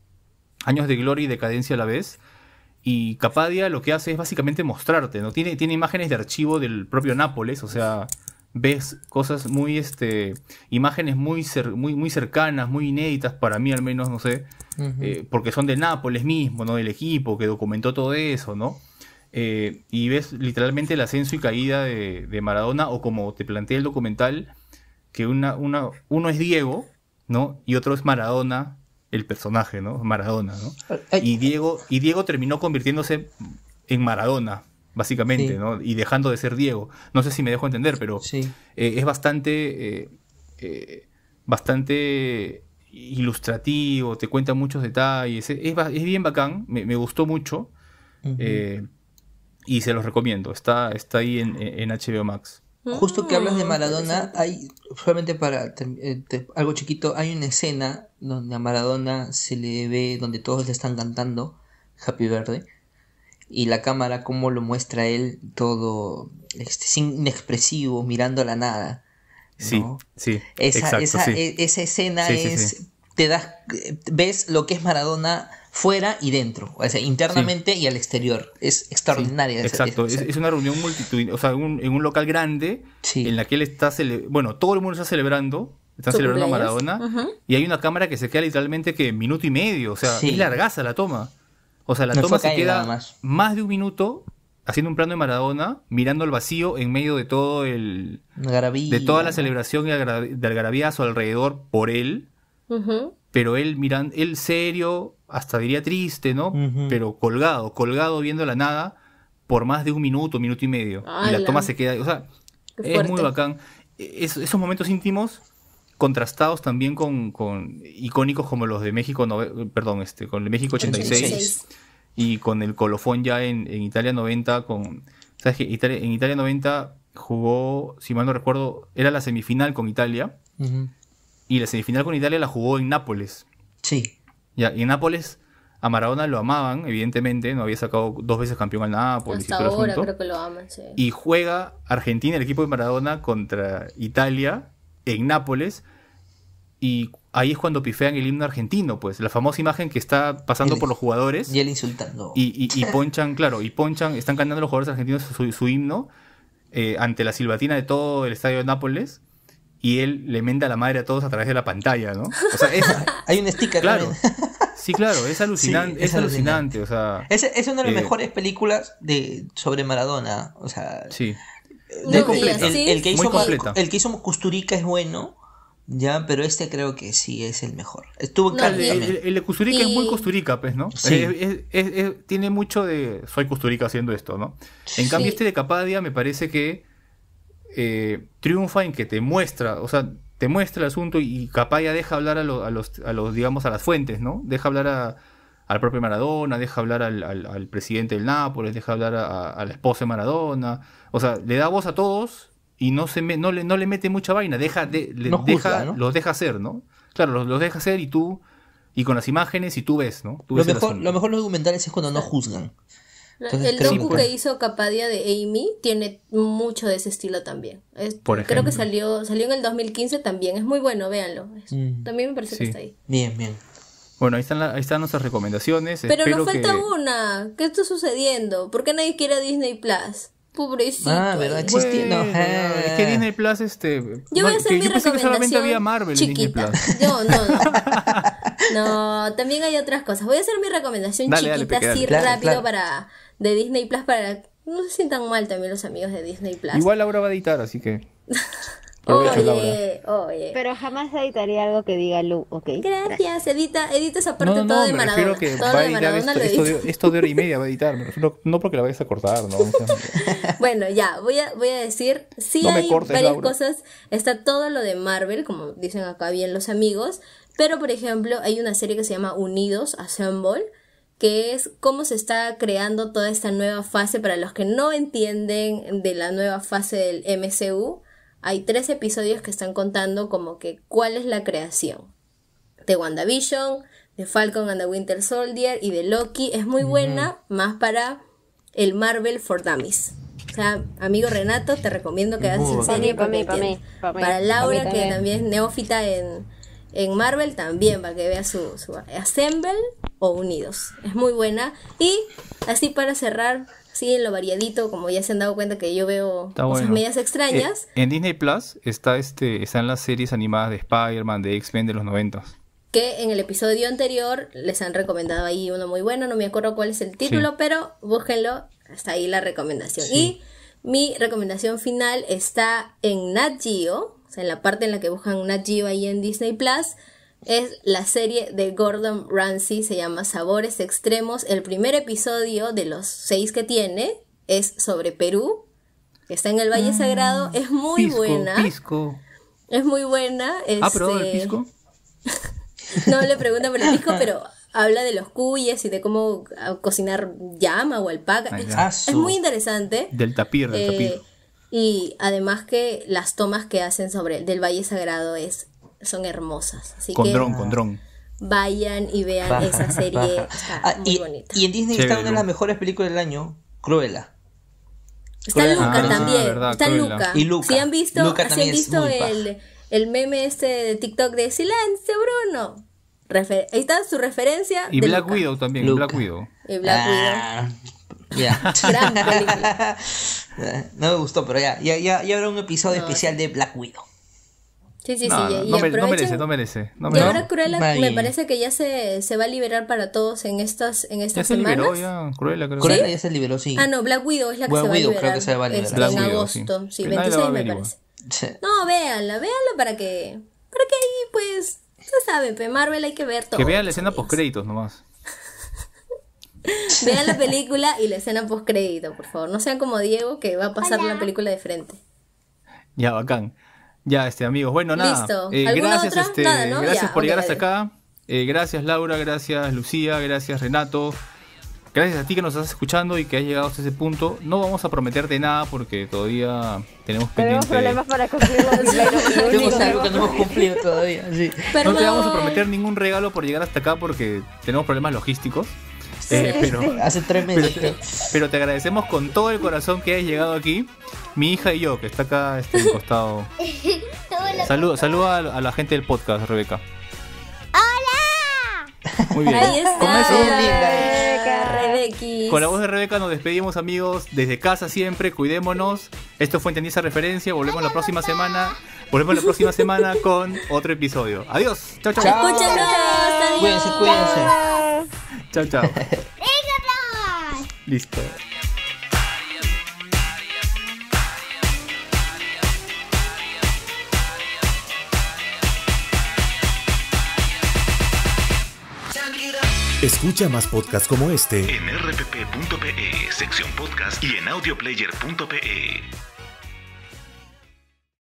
años de gloria y decadencia a la vez. Y Capadia lo que hace es básicamente mostrarte, ¿no? Tiene, tiene imágenes de archivo del propio Nápoles, o sea, ves cosas muy, este, imágenes muy, muy, muy cercanas, muy inéditas, para mí al menos, no sé, eh, porque son de Nápoles mismo, ¿no? Del equipo que documentó todo eso, ¿no? Eh, y ves literalmente el ascenso y caída de, de, Maradona, o como te plantea el documental, que una, uno es Diego, ¿no? Y otro es Maradona, el personaje, ¿no? Maradona, ¿no? Y Diego, y Diego terminó convirtiéndose en Maradona, básicamente, ¿no? Y dejando de ser Diego. No sé si me dejo entender, pero eh, es bastante, eh, eh, bastante ilustrativo, te cuenta muchos detalles, es, bien bacán, me, gustó mucho y se los recomiendo, está, está ahí en, HBO Max. Justo que hablas de mm, Maradona, hay, solamente para algo chiquito, hay una escena donde a Maradona se le ve, donde todos le están cantando Happy Verde y la cámara como lo muestra él todo este, inexpresivo, mirando a la nada. Sí, sí. Esa, esa, e, esa escena es... te das, ves lo que es Maradona fuera y dentro, o sea, internamente y al exterior. Es extraordinaria. exacto, es, una reunión multitudinaria, o sea, en un local grande en la que él está, bueno, todo el mundo está celebrando, está celebrando a Maradona, y hay una cámara que se queda literalmente que minuto y medio, o sea, es largaza la toma. O sea, la toma se queda más. de un minuto haciendo un plano de Maradona, mirando al vacío en medio de todo el. De toda la celebración y del algarabía a su alrededor por él. Pero él mirando, él serio, hasta diría triste, ¿no? Pero colgado, colgado viendo la nada por más de un minuto, minuto y medio. Y la toma se queda. O sea, es muy bacán. esos momentos íntimos contrastados también con, icónicos como los de México, perdón, este, con el México 86, y con el colofón ya en, Italia 90, con, ¿sabes qué? en Italia 90 jugó, si mal no recuerdo, era la semifinal con Italia, y la semifinal con Italia la jugó en Nápoles. Sí. Ya, y en Nápoles a Maradona lo amaban, evidentemente, no había sacado dos veces campeón al Nápoles. Hasta ahora creo que lo aman, sí. Y juega Argentina, el equipo de Maradona, contra Italia, en Nápoles y ahí es cuando pifean el himno argentino, pues, la famosa imagen que está pasando por los jugadores. Y él insultando. Y, ponchan, claro, y ponchan, están cantando los jugadores argentinos su, himno eh, ante la silbatina de todo el estadio de Nápoles. Y él le menda la madre a todos a través de la pantalla, ¿no? O sea, Hay un sticker. Claro. Sí, claro, es alucinante. es, alucinante, o sea, es, una de las eh, mejores películas de, sobre Maradona. O sea, sí. El, que hizo Custurica es bueno, ya, pero este creo que sí es el mejor. Estuvo el, de Custurica es muy Custurica, pues, ¿no? tiene mucho de soy Custurica haciendo esto, ¿no? En cambio, este de Capadia me parece que eh, triunfa en que te muestra, o sea, te muestra el asunto y Capadia deja hablar a, los, a los, digamos, a las fuentes, ¿no? Deja hablar a, al propio Maradona, deja hablar al, presidente del Nápoles, deja hablar a, la esposa de Maradona. O sea, le da voz a todos y no, se no, le, no le mete mucha vaina, deja, los deja hacer, ¿no? Claro, los, deja hacer y tú, y con las imágenes y tú ves, ¿no? lo, mejor, lo los documentales es cuando no juzgan. el docu que, hizo Capadia de Amy tiene mucho de ese estilo también. Es, creo que salió, salió en el 2015 también. Es muy bueno, véanlo. Mm. También me parece que está ahí. Bien, bien. Bueno, ahí están, ahí están nuestras recomendaciones. Pero nos falta una. ¿Qué está sucediendo? ¿Por qué nadie quiere Disney Plus? Pobrecito. Ah, ¿verdad? Bueno, Es que Disney Plus, este. Yo voy a hacer mi recomendación que solamente había Marvel chiquita. No, no, no. no, también hay otras cosas. Voy a hacer mi recomendación chiquita, así rápido para. de Disney Plus para. No se sientan mal también los amigos de Disney Plus. Igual Laura va a editar, así que. oye, Oye. Pero jamás editaría algo que diga Lu, ¿ok? Gracias, edita, edita esa parte todo no, no, de Maradona. esto, de, hora y media va a editar, no porque la vayas a cortar, ¿no? bueno, ya, voy a, voy a decir, sí hay varias cosas, está todo lo de Marvel, como dicen acá bien los amigos, pero por ejemplo hay una serie que se llama Unidos, Assemble, que es cómo se está creando toda esta nueva fase para los que no entienden de la nueva fase del MCU hay tres episodios que están contando como que cuál es la creación. De WandaVision, de Falcon and the Winter Soldier y de Loki. Es muy buena, más para el Marvel for Dummies. O sea, amigo Renato, te recomiendo que hagas serie para, mí, para, mí, para, Laura, que también es neófita en, Marvel, también para que vea su, su Assemble o Unidos. Es muy buena. Y así para cerrar, sí, en lo variadito, como ya se han dado cuenta que yo veo medias extrañas. Eh, en Disney Plus está este, están las series animadas de Spider-Man, de X-Men de los 90. Que en el episodio anterior les han recomendado ahí uno muy bueno, no me acuerdo cuál es el título, pero búsquenlo, está ahí la recomendación. Y mi recomendación final está en Nat Geo, o sea, en la parte en la que buscan Nat Geo ahí en Disney Plus es la serie de Gordon Ramsay, se llama Sabores Extremos. El primer episodio de los seis que tiene es sobre Perú, que está en el Valle ah, Sagrado. Es muy buena. Pisco. Es muy buena. Ah, el este, pisco? no le pregunta por el pisco, pero habla de los cuyes y de cómo ah, cocinar llama o alpaca. Es, muy interesante. Del tapir, del tapir. Eh, y además que las tomas que hacen sobre del Valle Sagrado es son hermosas. Así con dron, con dron. Vayan y vean esa serie. Ah, muy y, bonita. Y en Disney está una de las mejores películas del año, Cruella. Está Luca ah, también. está Luca. Y Luca. Si han visto, si han visto el, el, meme este de TikTok de Silencio Bruno. ahí está su referencia. Y Black Widow también, Black Widow. Y Black ah, Widow. Ya. no me gustó, pero ya, ya, ya, ya habrá un episodio especial de Black Widow. Sí, sí, no, sí. No, merece, no, merece, no merece. y ahora Cruella me parece que ya se, se, va a liberar para todos en estas, en estas ya semanas. liberó, ya, Cruella, creo. ¿Sí? ya se liberó, sí. Ah, no, Black Widow es la que se va a liberar. Creo que este, se en agosto, sí, 26 me parece. No, véanla, véanla para que, para que ahí pues, ya saben, Marvel hay que ver todo. Que vean la escena pues. post créditos nomás. vean la película y la escena post crédito, por favor. No sean como Diego que va a pasar la película de frente. Ya, bacán. Ya, este, amigos. Bueno, nada. Eh, gracias, este, gracias por llegar hasta acá. Eh, gracias, Laura. Gracias, Lucía. Gracias, Renato. Gracias a ti que nos estás escuchando y que has llegado hasta ese punto. No vamos a prometerte nada porque todavía tenemos pendiente. Tenemos problemas para cumplir Tenemos algo que no hemos cumplido todavía. Sí. No te vamos a prometer ningún regalo por llegar hasta acá porque tenemos problemas logísticos. Eh, pero, Hace tres meses. Pero, te agradecemos con todo el corazón que hayas llegado aquí. Mi hija y yo, que está acá este, en costado. Saluda, a, la gente del podcast, Rebeca. ¡Hola! Muy bien. Con, con la voz de Rebeca nos despedimos amigos desde casa siempre, cuidémonos. Esto fue Entendí esa referencia, volvemos la próxima semana. Volvemos la próxima semana con otro episodio. Adiós. Chao, chao. Escúchanos. Cuídense, cuídense. Chao, chao. Listo. Escucha más podcasts como este en rpp.pe, sección podcast y en audioplayer.pe.